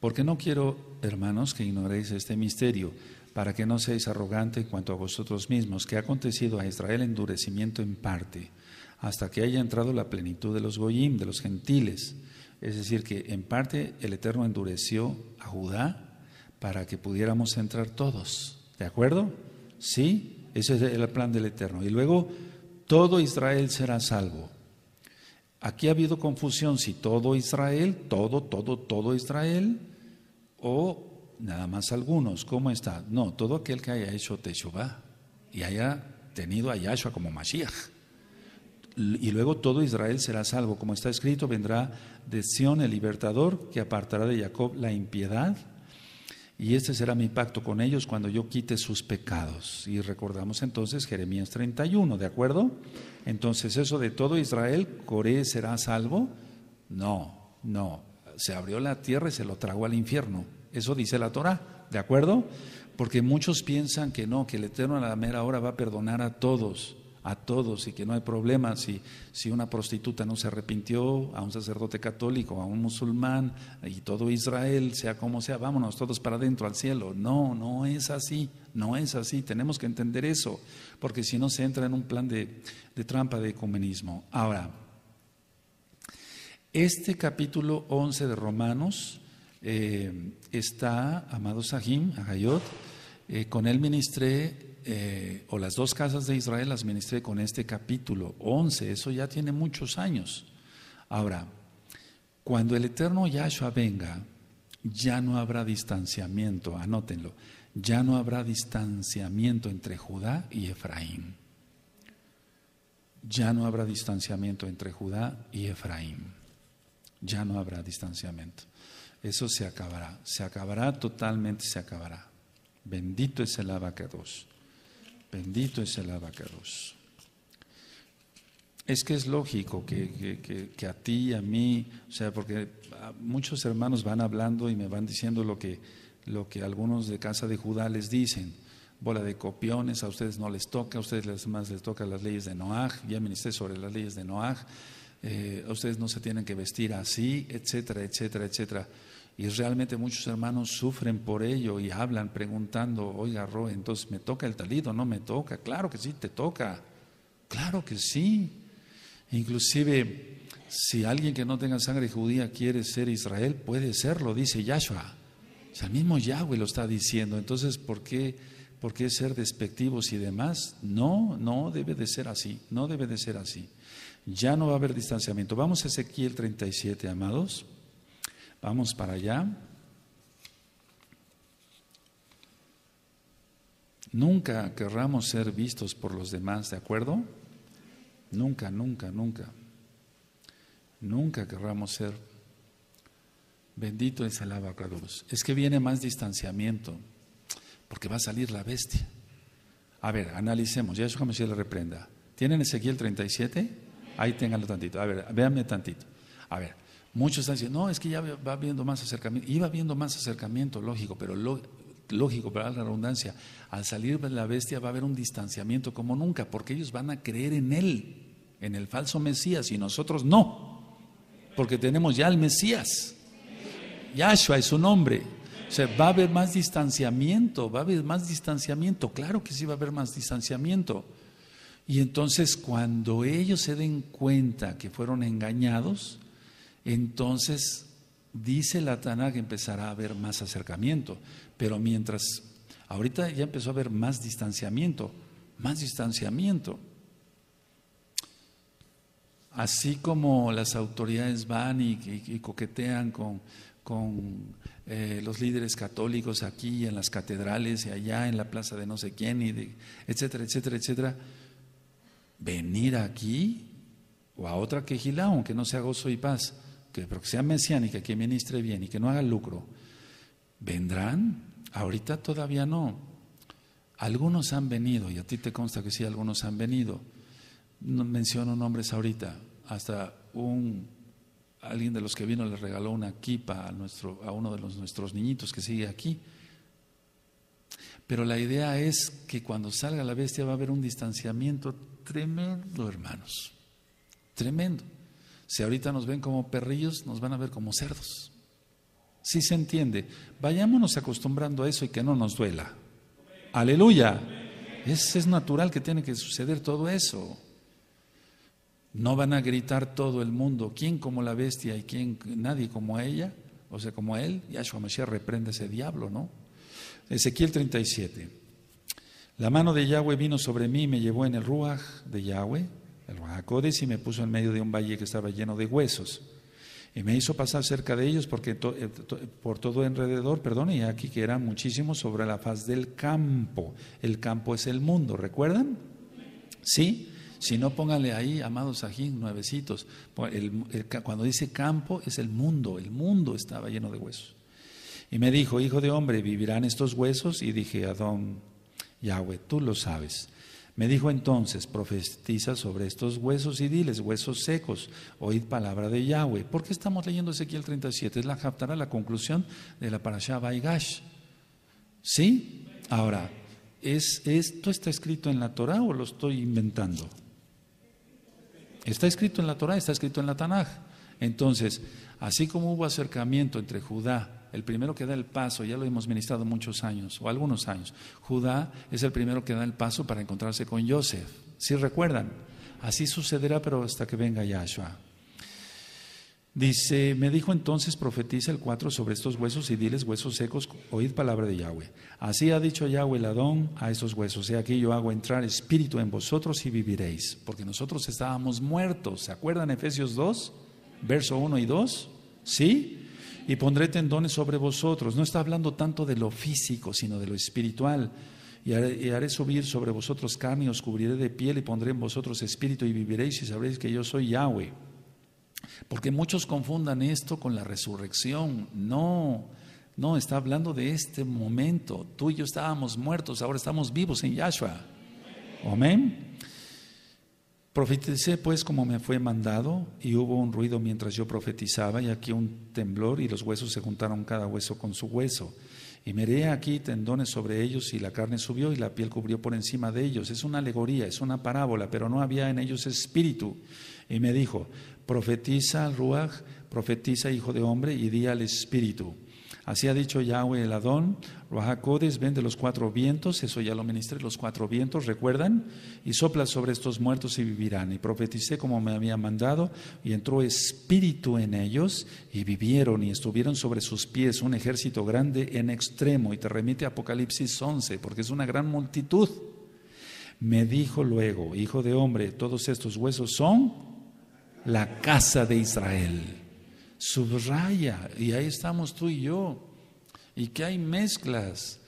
porque no quiero, hermanos, que ignoréis este misterio, para que no seáis arrogante en cuanto a vosotros mismos, que ha acontecido a Israel endurecimiento en parte, hasta que haya entrado la plenitud de los goyim, de los gentiles. Es decir, que en parte el Eterno endureció a Judá para que pudiéramos entrar todos. ¿De acuerdo? Sí. Ese es el plan del Eterno. Y luego todo Israel será salvo. Aquí ha habido confusión si todo Israel, todo, todo, todo Israel, o nada más algunos. ¿Cómo está? No, todo aquel que haya hecho Teshuvah y haya tenido a Yahshua como Mashiach. Y luego todo Israel será salvo. Como está escrito, vendrá de Sión el libertador que apartará de Jacob la impiedad y este será mi pacto con ellos cuando yo quite sus pecados. Y recordamos entonces Jeremías 31, ¿de acuerdo? Entonces eso de todo Israel, Coré será salvo. No, no. Se abrió la tierra y se lo tragó al infierno. Eso dice la Torah, ¿de acuerdo? Porque muchos piensan que no, que el Eterno a la mera hora va a perdonar a todos a todos y que no hay problema si, si una prostituta no se arrepintió, a un sacerdote católico, a un musulmán y todo Israel, sea como sea, vámonos todos para adentro al cielo. No, no es así, no es así, tenemos que entender eso, porque si no se entra en un plan de, trampa de ecumenismo. Ahora, este capítulo 11 de Romanos eh, está, amado Sahim, Agayot, eh, con él ministré eh, o las dos casas de Israel las ministré con este capítulo 11, eso ya tiene muchos años. Ahora, cuando el eterno Yahshua venga, ya no habrá distanciamiento, anótenlo, ya no habrá distanciamiento entre Judá y Efraín. Ya no habrá distanciamiento entre Judá y Efraín. Ya no habrá distanciamiento. Eso se acabará, se acabará totalmente, se acabará. Bendito es el abacados. Bendito es el abacados. Es que es lógico que, a ti, a mí, o sea, porque muchos hermanos van hablando y me van diciendo lo que, lo que algunos de casa de Judá les dicen. Bola de copiones, a ustedes no les toca, a ustedes les, más les toca las leyes de Noaj, ya ministré sobre las leyes de Noaj, eh, a ustedes no se tienen que vestir así, etcétera, etcétera, etcétera. Y realmente muchos hermanos sufren por ello y hablan preguntando, oiga, Roy, entonces me toca el talido, no me toca. Claro que sí, te toca. Claro que sí. Inclusive, si alguien que no tenga sangre judía quiere ser Israel, puede serlo, dice Yahshua. O sea, el mismo Yahweh lo está diciendo. Entonces, ¿por qué, ¿por qué ser despectivos y demás? No, no debe de ser así, no debe de ser así. Ya no va a haber distanciamiento. Vamos a Ezequiel 37, amados. Vamos para allá. Nunca querramos ser vistos por los demás, ¿de acuerdo? Nunca, nunca, nunca. Nunca querramos ser. Bendito es el Cruz. Es que viene más distanciamiento, porque va a salir la bestia. A ver, analicemos. Ya eso si le reprenda. ¿Tienen Ezequiel 37? Ahí ténganlo tantito. A ver, véanme tantito. A ver, Muchos están diciendo, no, es que ya va habiendo más acercamiento. Iba viendo más acercamiento, lógico, pero lo, lógico, para la redundancia, al salir la bestia va a haber un distanciamiento como nunca, porque ellos van a creer en él, en el falso Mesías, y nosotros no, porque tenemos ya al Mesías. Yahshua es su nombre. O sea, va a haber más distanciamiento, va a haber más distanciamiento, claro que sí va a haber más distanciamiento. Y entonces cuando ellos se den cuenta que fueron engañados, entonces dice la Tana que empezará a haber más acercamiento. Pero mientras, ahorita ya empezó a haber más distanciamiento, más distanciamiento. Así como las autoridades van y, coquetean con, eh, los líderes católicos aquí en las catedrales y allá en la plaza de no sé quién, y etcétera, etcétera, etcétera, venir aquí o a otra quejila, aunque no sea gozo y paz que, pero que sea mesiánica, que ministre bien y que no haga lucro, vendrán. Ahorita todavía no. Algunos han venido, y a ti te consta que sí, algunos han venido. No menciono nombres ahorita. Hasta un alguien de los que vino le regaló una kipa a, nuestro, a uno de los, nuestros niñitos que sigue aquí. Pero la idea es que cuando salga la bestia va a haber un distanciamiento tremendo, hermanos. Tremendo. Si ahorita nos ven como perrillos, nos van a ver como cerdos. Si sí se entiende, vayámonos acostumbrando a eso y que no nos duela. Aleluya. Es, es natural que tiene que suceder todo eso. No van a gritar todo el mundo, ¿quién como la bestia y quién nadie como ella? O sea, como él, Yahshua Mashiach reprende a ese diablo, ¿no? Ezequiel 37. La mano de Yahweh vino sobre mí y me llevó en el Ruach de Yahweh el y me puso en medio de un valle que estaba lleno de huesos. Y me hizo pasar cerca de ellos porque eh, por todo alrededor, perdón, y aquí que era muchísimo sobre la faz del campo. El campo es el mundo, ¿recuerdan? Sí. Si no, pónganle ahí, amados ajín nuevecitos. Pues cuando dice campo, es el mundo. El mundo estaba lleno de huesos. Y me dijo, hijo de hombre, ¿vivirán estos huesos? Y dije, Adón, Yahweh, tú lo sabes. Me dijo entonces, profetiza sobre estos huesos y diles, huesos secos, oíd palabra de Yahweh. ¿Por qué estamos leyendo Ezequiel 37? Es la Japtara, la conclusión de la Parashah Baigash. ¿Sí? Ahora, ¿esto está escrito en la Torah o lo estoy inventando? Está escrito en la Torah, está escrito en la Tanaj. Entonces, así como hubo acercamiento entre Judá el primero que da el paso, ya lo hemos ministrado muchos años, o algunos años, Judá es el primero que da el paso para encontrarse con Joseph. Si recuerdan, así sucederá, pero hasta que venga Yahshua. Dice, me dijo entonces, profetiza el 4 sobre estos huesos y diles huesos secos, oíd palabra de Yahweh. Así ha dicho Yahweh el Adón a estos huesos, he aquí yo hago entrar espíritu en vosotros y viviréis, porque nosotros estábamos muertos. ¿Se acuerdan Efesios 2, verso 1 y 2? ¿Sí? y pondré tendones sobre vosotros. No está hablando tanto de lo físico, sino de lo espiritual. Y haré, subir sobre vosotros carne, cubriré de piel, y pondré en vosotros espíritu, y viviréis, y sabréis que yo soy Yahweh. Porque muchos confundan esto con la resurrección. No, no, está hablando de este momento. Tú y yo estábamos muertos, ahora estamos vivos en Yahshua. Amén. Profeticé pues como me fue mandado y hubo un ruido mientras yo profetizaba y aquí un temblor y los huesos se juntaron cada hueso con su hueso. Y miré aquí tendones sobre ellos y la carne subió y la piel cubrió por encima de ellos. Es una alegoría, es una parábola, pero no había en ellos espíritu. Y me dijo, profetiza, Ruach, profetiza, hijo de hombre, y di al espíritu. Así ha dicho Yahweh el Adón, Rojacodes, ven de los cuatro vientos, eso ya lo ministré, los cuatro vientos, recuerdan, y sopla sobre estos muertos y vivirán. Y profeticé como me había mandado, y entró espíritu en ellos, y vivieron, y estuvieron sobre sus pies un ejército grande en extremo, y te remite Apocalipsis 11, porque es una gran multitud. Me dijo luego, hijo de hombre, todos estos huesos son la casa de Israel subraya, y ahí estamos tú y yo, y que hay mezclas.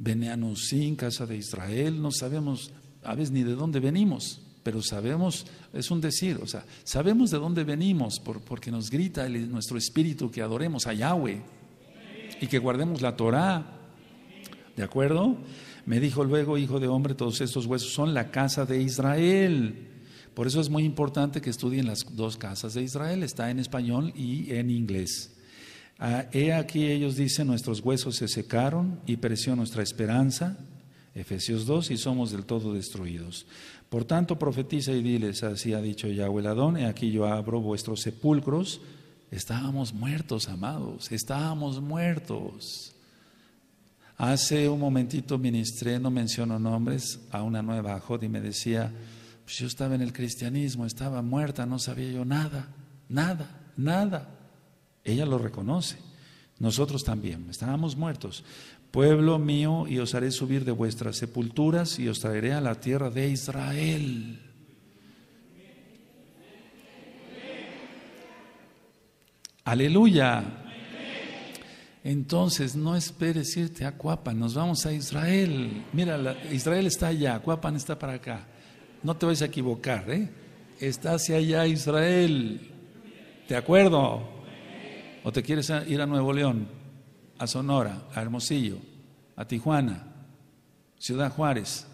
Veneano sin casa de Israel, no sabemos a veces ni de dónde venimos, pero sabemos, es un decir, o sea, sabemos de dónde venimos porque nos grita nuestro espíritu que adoremos a Yahweh y que guardemos la torá ¿De acuerdo? Me dijo luego, hijo de hombre, todos estos huesos son la casa de Israel. Por eso es muy importante que estudien las dos casas de Israel, está en español y en inglés. Ah, he aquí ellos dicen, nuestros huesos se secaron y pereció nuestra esperanza, Efesios 2, y somos del todo destruidos. Por tanto, profetiza y diles, así ha dicho Yahweh Adón, he aquí yo abro vuestros sepulcros, estábamos muertos, amados, estábamos muertos. Hace un momentito ministré, no menciono nombres, a una nueva Jod y me decía, pues yo estaba en el cristianismo, estaba muerta, no sabía yo nada, nada, nada. Ella lo reconoce. Nosotros también, estábamos muertos. Pueblo mío, y os haré subir de vuestras sepulturas y os traeré a la tierra de Israel. Aleluya. Entonces, no esperes irte a Cuapan, nos vamos a Israel. Mira, Israel está allá, Cuapan está para acá no te vais a equivocar, ¿eh? Está hacia allá Israel. Te acuerdo? ¿O te quieres ir a Nuevo León, a Sonora, a Hermosillo, a Tijuana, Ciudad Juárez,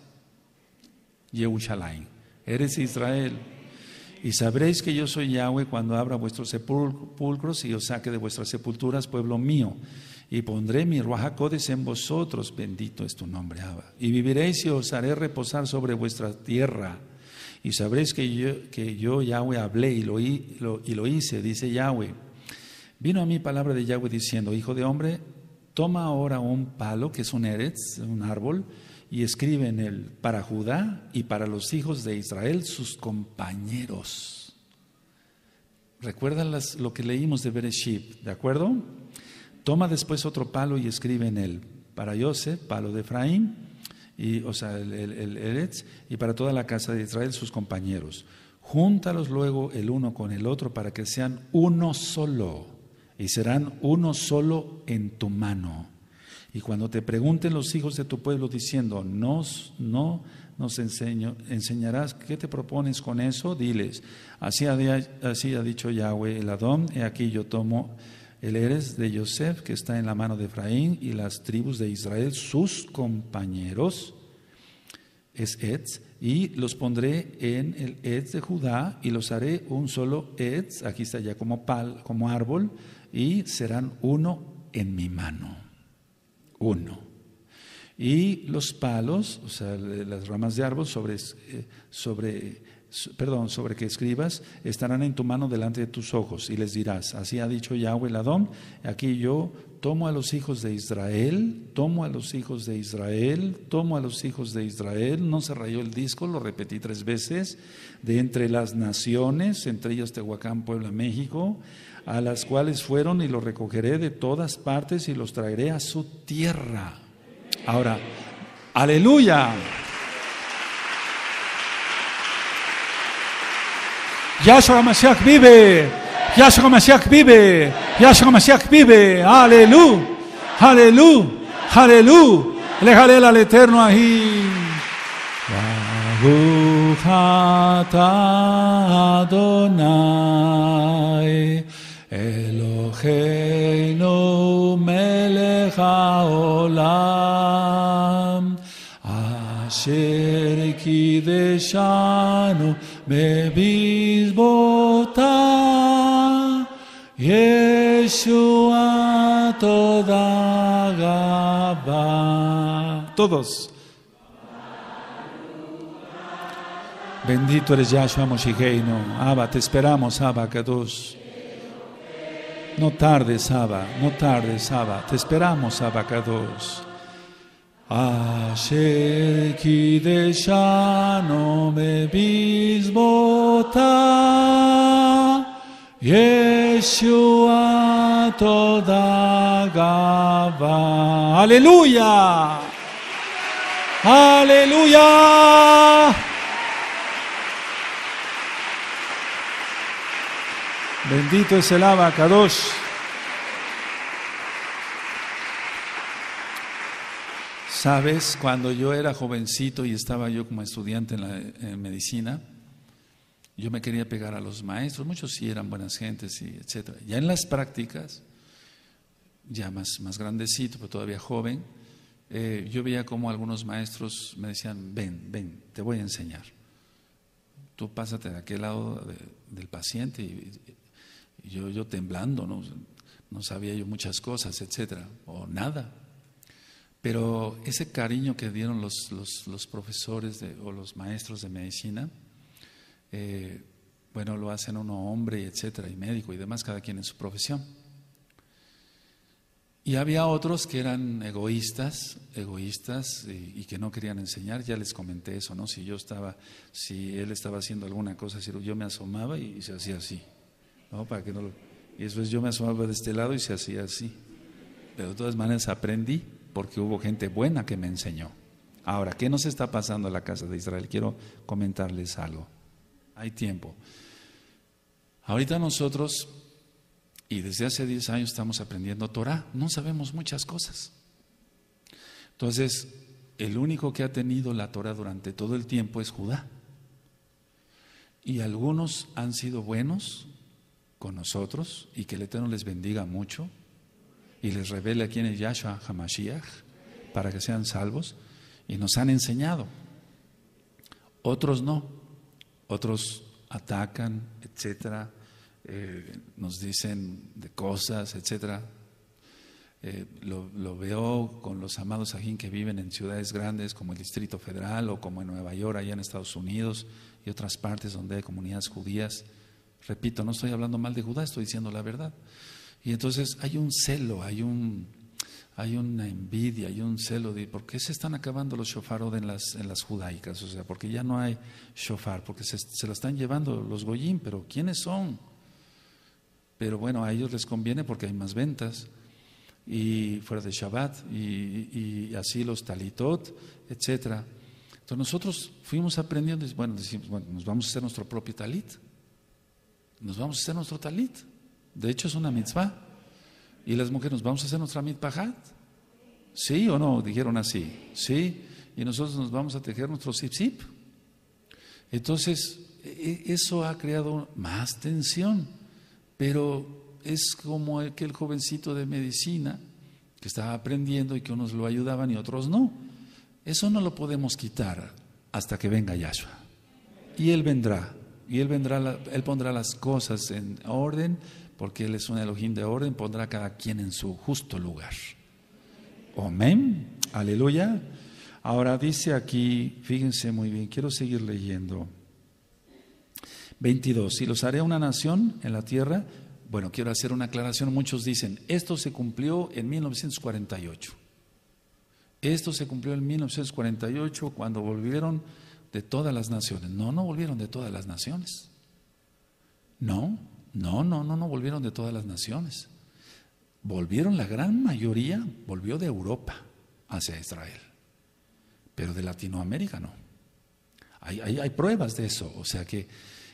Yehushalayim? Eres Israel. Y sabréis que yo soy Yahweh cuando abra vuestros sepulcros y os saque de vuestras sepulturas, pueblo mío y pondré mi Ruajacodes en vosotros, bendito es tu nombre, Abba. Y viviréis y os haré reposar sobre vuestra tierra. Y sabréis que yo, que yo Yahweh, hablé y lo, hice, dice Yahweh. Vino a mí palabra de Yahweh diciendo, Hijo de hombre, toma ahora un palo, que es un eretz, un árbol, y escribe en él para Judá y para los hijos de Israel, sus compañeros. Recuerdan lo que leímos de Bereshit, ¿de acuerdo? Toma después otro palo y escribe en él, para Yosef, palo de Efraín, y, o sea, el, Eretz, y para toda la casa de Israel, sus compañeros. Júntalos luego el uno con el otro para que sean uno solo, y serán uno solo en tu mano. Y cuando te pregunten los hijos de tu pueblo diciendo, nos, no nos enseñarás, ¿qué te propones con eso? Diles, así ha, así ha dicho Yahweh el Adón, y aquí yo tomo el Eres de Yosef que está en la mano de Efraín, y las tribus de Israel, sus compañeros, es Etz, y los pondré en el Etz de Judá, y los haré un solo Etz, aquí está ya como pal, como árbol, y serán uno en mi mano. Uno. Y los palos, o sea, las ramas de árbol sobre, eh, sobre perdón, sobre que escribas, estarán en tu mano delante de tus ojos, y les dirás, así ha dicho Yahweh el Adón, aquí yo tomo a los hijos de Israel, tomo a los hijos de Israel, tomo a los hijos de Israel, no se rayó el disco, lo repetí tres veces, de entre las naciones, entre ellas Tehuacán, Puebla, México, a las cuales fueron y los recogeré de todas partes y los traeré a su tierra. Ahora, aleluya. Γεια σου Ραμασία Κπίβε. Γεια σου Ραμασία Κπίβε. Γεια σου Ραμασία Κπίβε. Αλελού. Αλελού. Αλελού. Λέγαλε λα λετέρνο αγί. Βαγούχα τα Αδωνάη. Ελοχένο με λέχα όλα. Ασέρκη δεσάνο. Me Yeshua toda gaba. Todos. Bendito eres Yahshua Moshigeino. Abba, te esperamos, Abba Kadosh. No tardes, Abba, no tardes, Abba. Te esperamos, Abba Kadosh que deshano me bisbota, Yeshua toda gaba Aleluya. Aleluya. Bendito es el Abba Kadosh. Sabes, cuando yo era jovencito y estaba yo como estudiante en la medicina, yo me quería pegar a los maestros, muchos sí eran buenas gentes, y etcétera. Ya en las prácticas, ya más, más grandecito, pero todavía joven, eh, yo veía como algunos maestros me decían, ven, ven, te voy a enseñar. Tú pásate de aquel lado del paciente y, yo, yo, temblando, ¿no? no sabía yo muchas cosas, etcétera, o nada. Pero ese cariño que dieron los, los, profesores o los maestros de medicina, eh, bueno, lo hacen uno hombre, etcétera, y médico y demás, cada quien en su profesión. Y había otros que eran egoístas, egoístas y, que no querían enseñar. Ya les comenté eso, ¿no? Si yo estaba, si él estaba haciendo alguna cosa, yo me asomaba y se hacía así, ¿no? Para que no Y después yo me asomaba de este lado y se hacía así. Pero de todas maneras aprendí porque hubo gente buena que me enseñó. Ahora, ¿qué nos está pasando en la casa de Israel? Quiero comentarles algo. Hay tiempo. Ahorita nosotros, y desde hace 10 años estamos aprendiendo Torah, no sabemos muchas cosas. Entonces, el único que ha tenido la Torah durante todo el tiempo es Judá. Y algunos han sido buenos con nosotros y que el Eterno les bendiga mucho, y les revela quién es Yahshua Hamashiach para que sean salvos y nos han enseñado. Otros no, otros atacan, etcétera, eh, nos dicen de cosas, etcétera. Eh, lo, veo con los amados aquí que viven en ciudades grandes como el Distrito Federal o como en Nueva York, allá en Estados Unidos y otras partes donde hay comunidades judías. Repito, no estoy hablando mal de Judá, estoy diciendo la verdad. Y entonces hay un celo, hay un hay una envidia, hay un celo de por qué se están acabando los shofarod en las, en las judaicas, o sea, porque ya no hay shofar, porque se, se lo están llevando los goyim, pero ¿quiénes son? Pero bueno, a ellos les conviene porque hay más ventas, y fuera de Shabbat, y, y así los talitot, etcétera. Entonces nosotros fuimos aprendiendo, bueno, decimos, bueno, nos vamos a hacer nuestro propio talit, nos vamos a hacer nuestro talit. De hecho, es una mitzvah. Y las mujeres, ¿vamos a hacer nuestra mitzvah? ¿Sí o no? Dijeron así. ¿Sí? Y nosotros nos vamos a tejer nuestro zip Entonces, e, e, eso ha creado más tensión. Pero es como aquel jovencito de medicina que estaba aprendiendo y que unos lo ayudaban y otros no. Eso no lo podemos quitar hasta que venga Yahshua. Y Él vendrá. Y Él vendrá, Él pondrá las cosas en orden porque Él es un Elohim de orden, pondrá a cada quien en su justo lugar. Amén. Aleluya. Ahora dice aquí, fíjense muy bien, quiero seguir leyendo. 22. Si los haré una nación en la tierra. Bueno, quiero hacer una aclaración. Muchos dicen, esto se cumplió en 1948. Esto se cumplió en 1948 cuando volvieron de todas las naciones. No, no volvieron de todas las naciones. No, no, no, no, no volvieron de todas las naciones. Volvieron, la gran mayoría volvió de Europa hacia Israel, pero de Latinoamérica no. Hay, pruebas de eso, o sea que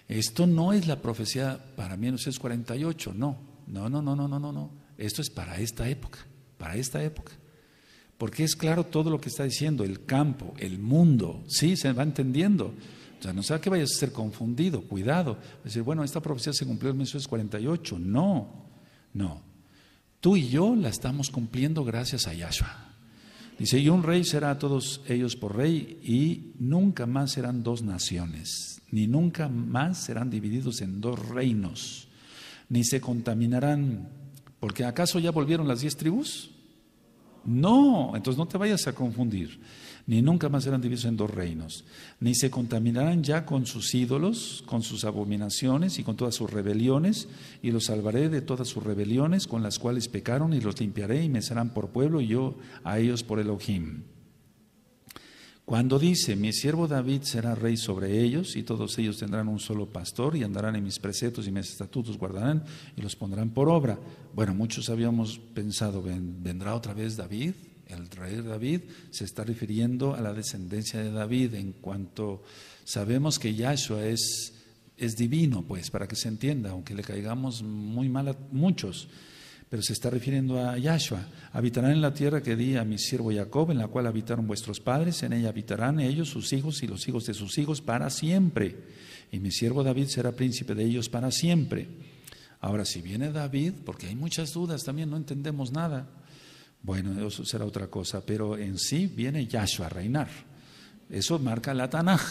esto no es la profecía para 1948, no, no, no, no, no, no, no, no. Esto es para esta época, para esta época. Porque es claro todo lo que está diciendo, el campo, el mundo, sí, se va entendiendo. O sea, no sea que vayas a ser confundido, cuidado. Decir, bueno, esta profecía se cumplió en 48. No, no. Tú y yo la estamos cumpliendo gracias a Yahshua. Dice, y un rey será a todos ellos por rey y nunca más serán dos naciones, ni nunca más serán divididos en dos reinos, ni se contaminarán, porque acaso ya volvieron las diez tribus? No, entonces no te vayas a confundir ni nunca más serán divididos en dos reinos, ni se contaminarán ya con sus ídolos, con sus abominaciones y con todas sus rebeliones, y los salvaré de todas sus rebeliones con las cuales pecaron, y los limpiaré y me serán por pueblo, y yo a ellos por Elohim. Cuando dice, mi siervo David será rey sobre ellos, y todos ellos tendrán un solo pastor, y andarán en mis preceptos y mis estatutos guardarán, y los pondrán por obra. Bueno, muchos habíamos pensado, ¿vendrá otra vez David? el rey David se está refiriendo a la descendencia de David en cuanto sabemos que Yahshua es, es divino, pues, para que se entienda, aunque le caigamos muy mal a muchos, pero se está refiriendo a Yahshua. Habitarán en la tierra que di a mi siervo Jacob, en la cual habitaron vuestros padres, en ella habitarán ellos, sus hijos y los hijos de sus hijos para siempre. Y mi siervo David será príncipe de ellos para siempre. Ahora, si viene David, porque hay muchas dudas también, no entendemos nada. Bueno, eso será otra cosa, pero en sí viene Yahshua a reinar. Eso marca la Tanaj.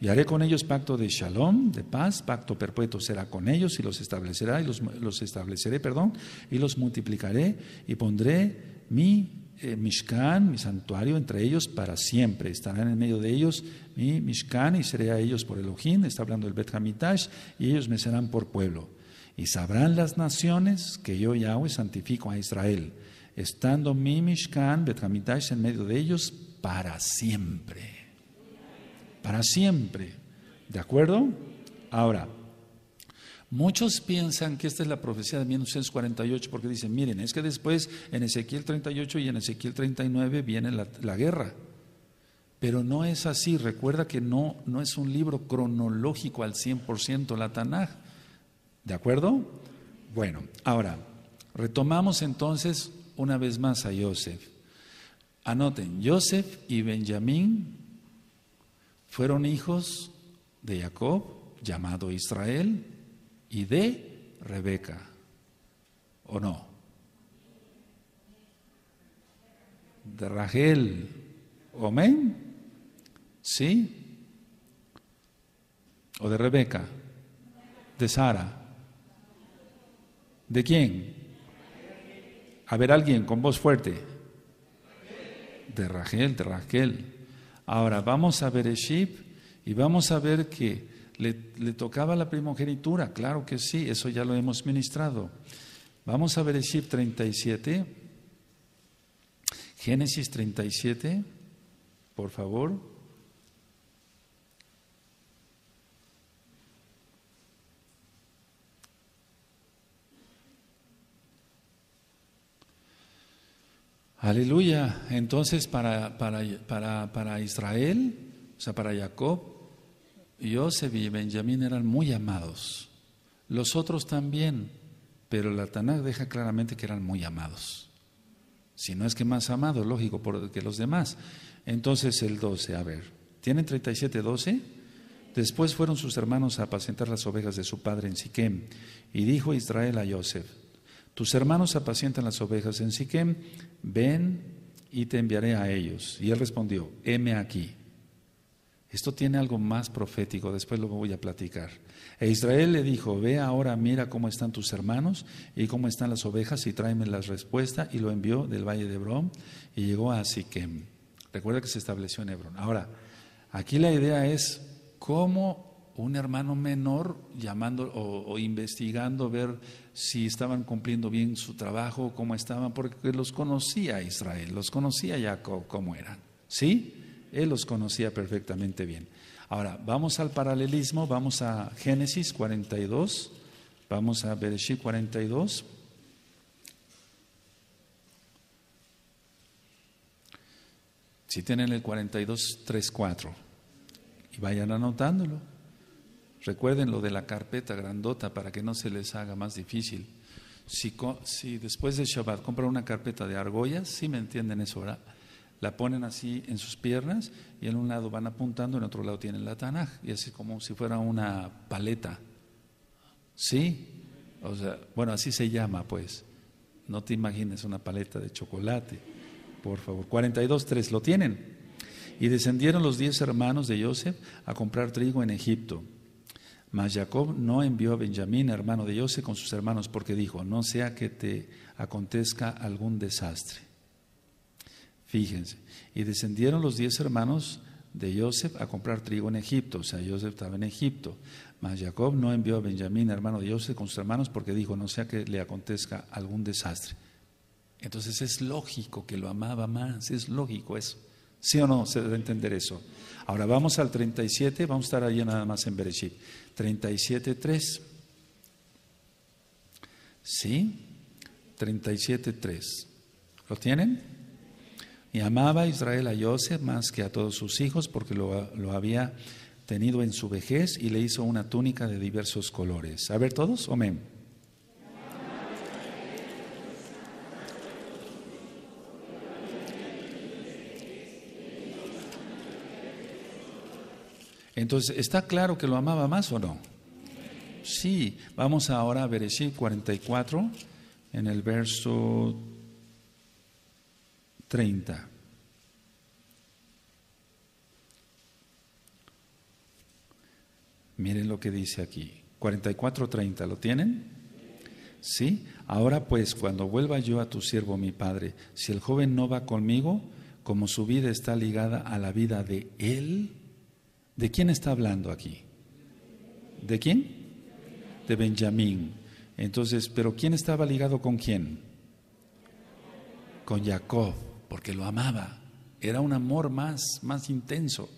Y haré con ellos pacto de shalom, de paz, pacto perpetuo será con ellos y los establecerá y los, estableceré, perdón, y los multiplicaré y pondré mi eh, mishkan, mi santuario entre ellos para siempre. Estarán en medio de ellos mi mishkan y seré a ellos por Elohim, está hablando el Bet Hamitash, y ellos me serán por pueblo. Y sabrán las naciones que yo Yahweh santifico a Israel estando Mimishkan Mishkan, en medio de ellos, para siempre. Para siempre. ¿De acuerdo? Ahora, muchos piensan que esta es la profecía de 1948 porque dicen, miren, es que después en Ezequiel 38 y en Ezequiel 39 viene la, guerra. Pero no es así. Recuerda que no, no es un libro cronológico al 100% la Tanaj. ¿De acuerdo? Bueno, ahora, retomamos entonces una vez más a Joseph. Anoten, Joseph y Benjamín fueron hijos de Jacob, llamado Israel, y de Rebeca, ¿o no? De Rachel, men ¿Sí? ¿O de Rebeca? ¿De Sara? ¿De quién? A ver, alguien con voz fuerte. De Rachel, de Raquel. Ahora vamos a ver shib y vamos a ver que le, tocaba la primogenitura, claro que sí, eso ya lo hemos ministrado. Vamos a ver y 37, Génesis 37, por favor. Aleluya. Entonces para, para, para, Israel, o sea, para Jacob, Yosef y Benjamín eran muy amados. Los otros también, pero la Tanakh deja claramente que eran muy amados. Si no es que más amados, lógico, que los demás. Entonces el 12, a ver, ¿tienen 37, 12? Después fueron sus hermanos a apacentar las ovejas de su padre en Siquem, y dijo Israel a Joseph, tus hermanos apacientan las ovejas en Siquem, ven y te enviaré a ellos. Y él respondió, heme aquí. Esto tiene algo más profético, después lo voy a platicar. E Israel le dijo, ve ahora, mira cómo están tus hermanos y cómo están las ovejas y tráeme las respuestas. Y lo envió del valle de Hebrón y llegó a Siquem. Recuerda que se estableció en Hebrón. Ahora, aquí la idea es cómo un hermano menor llamando o investigando, ver si estaban cumpliendo bien su trabajo, cómo estaban, porque los conocía Israel, los conocía Jacob cómo eran. ¿Sí? Él los conocía perfectamente bien. Ahora, vamos al paralelismo, vamos a Génesis 42, vamos a Bereshit 42. Si tienen el 42, 3, 4, y vayan anotándolo. Recuerden lo de la carpeta grandota para que no se les haga más difícil. Si, después de Shabbat compran una carpeta de argollas, si me entienden eso, La ponen así en sus piernas y en un lado van apuntando, en otro lado tienen la Tanaj, y así como si fuera una paleta. ¿Sí? O sea, bueno, así se llama, pues. No te imagines una paleta de chocolate, por favor. tres ¿lo tienen? Y descendieron los diez hermanos de Joseph a comprar trigo en Egipto. Mas Jacob no envió a Benjamín, hermano de José, con sus hermanos, porque dijo, no sea que te acontezca algún desastre. Fíjense. Y descendieron los diez hermanos de Joseph a comprar trigo en Egipto. O sea, Joseph estaba en Egipto. Mas Jacob no envió a Benjamín, hermano de José, con sus hermanos, porque dijo, no sea que le acontezca algún desastre. Entonces es lógico que lo amaba más, es lógico eso. ¿Sí o no? Se debe entender eso. Ahora vamos al 37, vamos a estar allí nada más en Bereshit. 37.3. ¿Sí? 37.3. ¿Lo tienen? Y amaba Israel a Joseph más que a todos sus hijos porque lo, lo había tenido en su vejez y le hizo una túnica de diversos colores. A ver todos, amén. Entonces, ¿está claro que lo amaba más o no? Sí. Vamos ahora a ver, Bereshit 44, en el verso 30. Miren lo que dice aquí. 44, 30, ¿lo tienen? Sí. Ahora pues, cuando vuelva yo a tu siervo, mi padre, si el joven no va conmigo, como su vida está ligada a la vida de él, ¿De quién está hablando aquí? ¿De quién? De Benjamín. Entonces, ¿pero quién estaba ligado con quién? Con Jacob, porque lo amaba. Era un amor más, más intenso.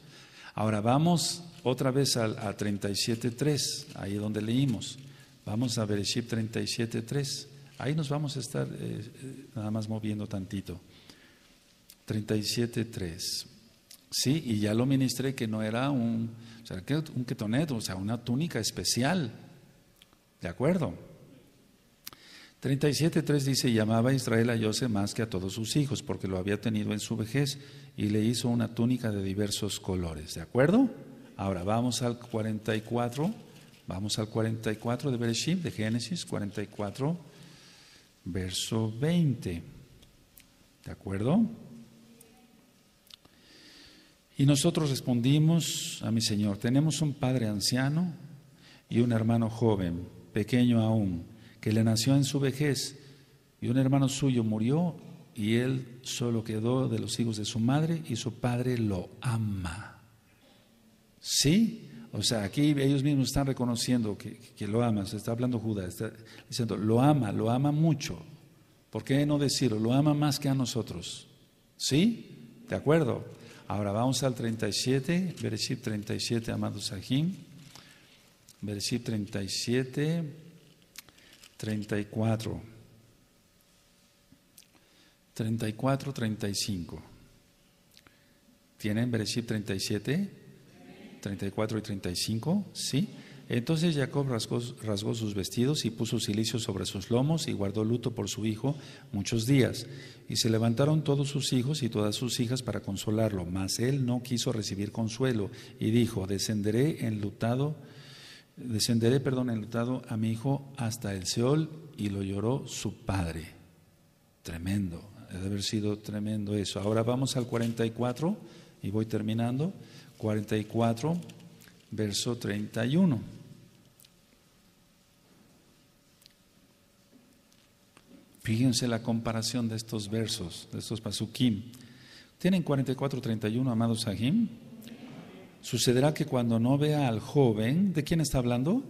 Ahora vamos otra vez a, 37.3, ahí donde leímos. Vamos a ver Bereshit 37.3. Ahí nos vamos a estar eh, eh, nada más moviendo tantito. 37.3. Sí, y ya lo ministré que no era un, o sea, un o sea, una túnica especial. ¿De acuerdo? 37.3 dice, llamaba a Israel a José más que a todos sus hijos, porque lo había tenido en su vejez, y le hizo una túnica de diversos colores. ¿De acuerdo? Ahora vamos al 44, vamos al 44 de Bereshit, de Génesis 44, verso 20. ¿De acuerdo? Y nosotros respondimos a mi Señor, tenemos un padre anciano y un hermano joven, pequeño aún, que le nació en su vejez, y un hermano suyo murió, y él solo quedó de los hijos de su madre, y su padre lo ama. ¿Sí? O sea, aquí ellos mismos están reconociendo que, lo ama, se está hablando Judas, está diciendo, lo ama, lo ama mucho. ¿Por qué no decirlo? Lo ama más que a nosotros. ¿Sí? ¿De acuerdo? Ahora vamos al 37, versículo 37, amado Sajim, Versículo 37, 34. 34, 35. ¿Tienen versículo 37? 34 y 35, ¿sí? Entonces Jacob rasgó, sus vestidos y puso silicio sobre sus lomos y guardó luto por su hijo muchos días. Y se levantaron todos sus hijos y todas sus hijas para consolarlo, mas él no quiso recibir consuelo y dijo, descenderé enlutado, descenderé, perdón, enlutado a mi hijo hasta el Seol y lo lloró su padre. Tremendo, debe haber sido tremendo eso. Ahora vamos al 44 y voy terminando. 44, verso 31. Fíjense la comparación de estos versos, de estos pasukim. ¿Tienen 44-31, amados Sahim? Sucederá que cuando no vea al joven, ¿de quién está hablando?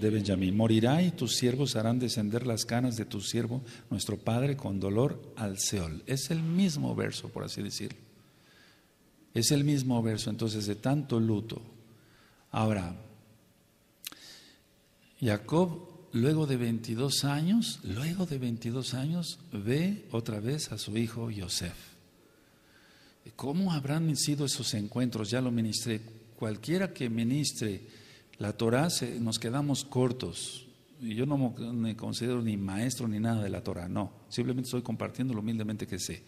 De Benjamín. Morirá y tus siervos harán descender las canas de tu siervo, nuestro padre, con dolor al Seol. Es el mismo verso, por así decirlo. Es el mismo verso, entonces, de tanto luto. Ahora, Jacob luego de 22 años, luego de 22 años, ve otra vez a su hijo Yosef. ¿Cómo habrán sido esos encuentros? Ya lo ministré. Cualquiera que ministre la Torah, nos quedamos cortos. Yo no me considero ni maestro ni nada de la Torah, no. Simplemente estoy compartiendo lo humildemente que sé.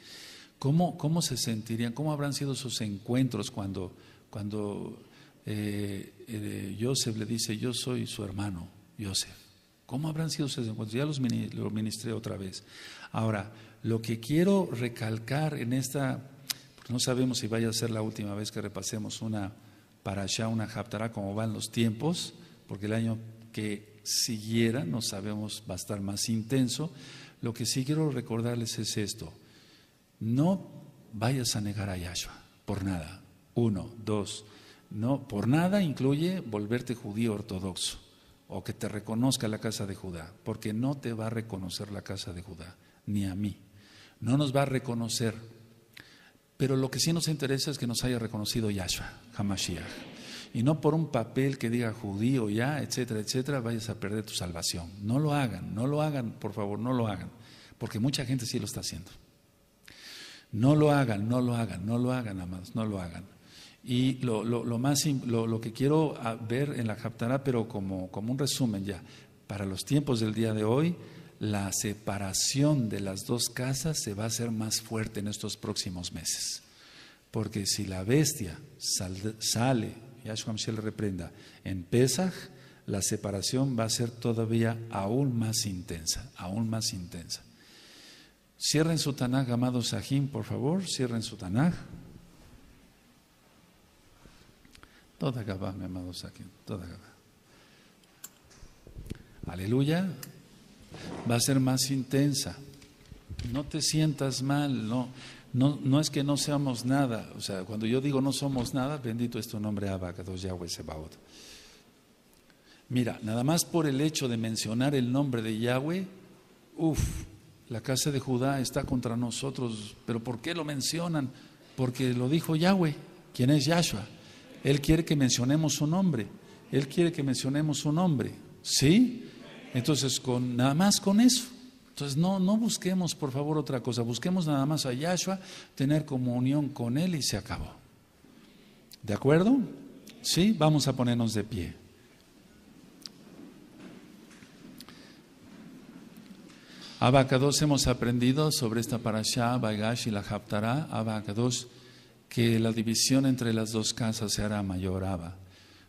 ¿Cómo, cómo se sentirían? ¿Cómo habrán sido sus encuentros cuando, cuando eh, eh, le dice, yo soy su hermano, Joseph? ¿Cómo habrán sido sus encuentros? Ya los ministré otra vez. Ahora, lo que quiero recalcar en esta, porque no sabemos si vaya a ser la última vez que repasemos una para allá, una japtará, como van los tiempos, porque el año que siguiera, no sabemos, va a estar más intenso. Lo que sí quiero recordarles es esto: no vayas a negar a Yahshua por nada. Uno, dos, no, por nada incluye volverte judío ortodoxo o que te reconozca la casa de Judá, porque no te va a reconocer la casa de Judá, ni a mí. No nos va a reconocer. Pero lo que sí nos interesa es que nos haya reconocido Yahshua, Hamashiach. Y no por un papel que diga judío ya, etcétera, etcétera, vayas a perder tu salvación. No lo hagan, no lo hagan, por favor, no lo hagan. Porque mucha gente sí lo está haciendo. No lo hagan, no lo hagan, no lo hagan, amados, no lo hagan. Y lo, lo, más, lo, lo, que quiero ah, ver en la Japtará, pero como, como un resumen ya, para los tiempos del día de hoy, la separación de las dos casas se va a hacer más fuerte en estos próximos meses. Porque si la bestia sale, y Mashiach le reprenda, en Pesach, la separación va a ser todavía aún más intensa, aún más intensa. Cierren su Tanaj, amados Sahim, por favor, cierren su Tanaj. Toda Gabá, mi amado Sakin, toda Gabá. Aleluya. Va a ser más intensa. No te sientas mal, no. No, no es que no seamos nada, o sea, cuando yo digo no somos nada, bendito es tu nombre, Abacados Yahweh Sebaot. Mira, nada más por el hecho de mencionar el nombre de Yahweh, uff, la casa de Judá está contra nosotros, pero ¿por qué lo mencionan? Porque lo dijo Yahweh, quien es Yahshua. Él quiere que mencionemos su nombre. Él quiere que mencionemos su nombre. ¿Sí? Entonces, con, nada más con eso. Entonces, no, no busquemos, por favor, otra cosa. Busquemos nada más a Yahshua, tener comunión con Él y se acabó. ¿De acuerdo? Sí, vamos a ponernos de pie. Abacados hemos aprendido sobre esta parasha, baigash y la Haftarah. Abacados que la división entre las dos casas se hará mayor, Abba.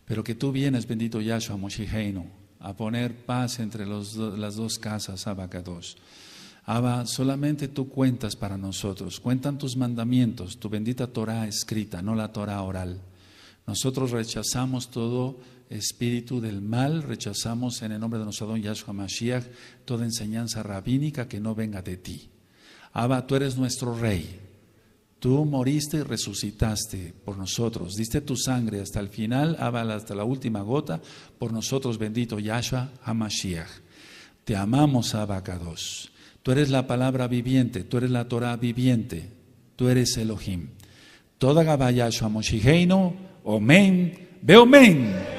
Pero que tú vienes, bendito Yahshua Moshiheinu, a poner paz entre los, las dos casas, Abba Kadosh. Abba, solamente tú cuentas para nosotros, cuentan tus mandamientos, tu bendita Torah escrita, no la Torah oral. Nosotros rechazamos todo espíritu del mal, rechazamos en el nombre de nuestro don Yahshua Mashiach toda enseñanza rabínica que no venga de ti. Abba, tú eres nuestro rey, Tú moriste y resucitaste por nosotros, diste tu sangre hasta el final, hasta la última gota, por nosotros bendito Yahshua Hamashiach. Te amamos, Abacados. Tú eres la palabra viviente, tú eres la Torah viviente, tú eres Elohim. Toda Gaba Yahshua Moshigeino, Omen, Beomen.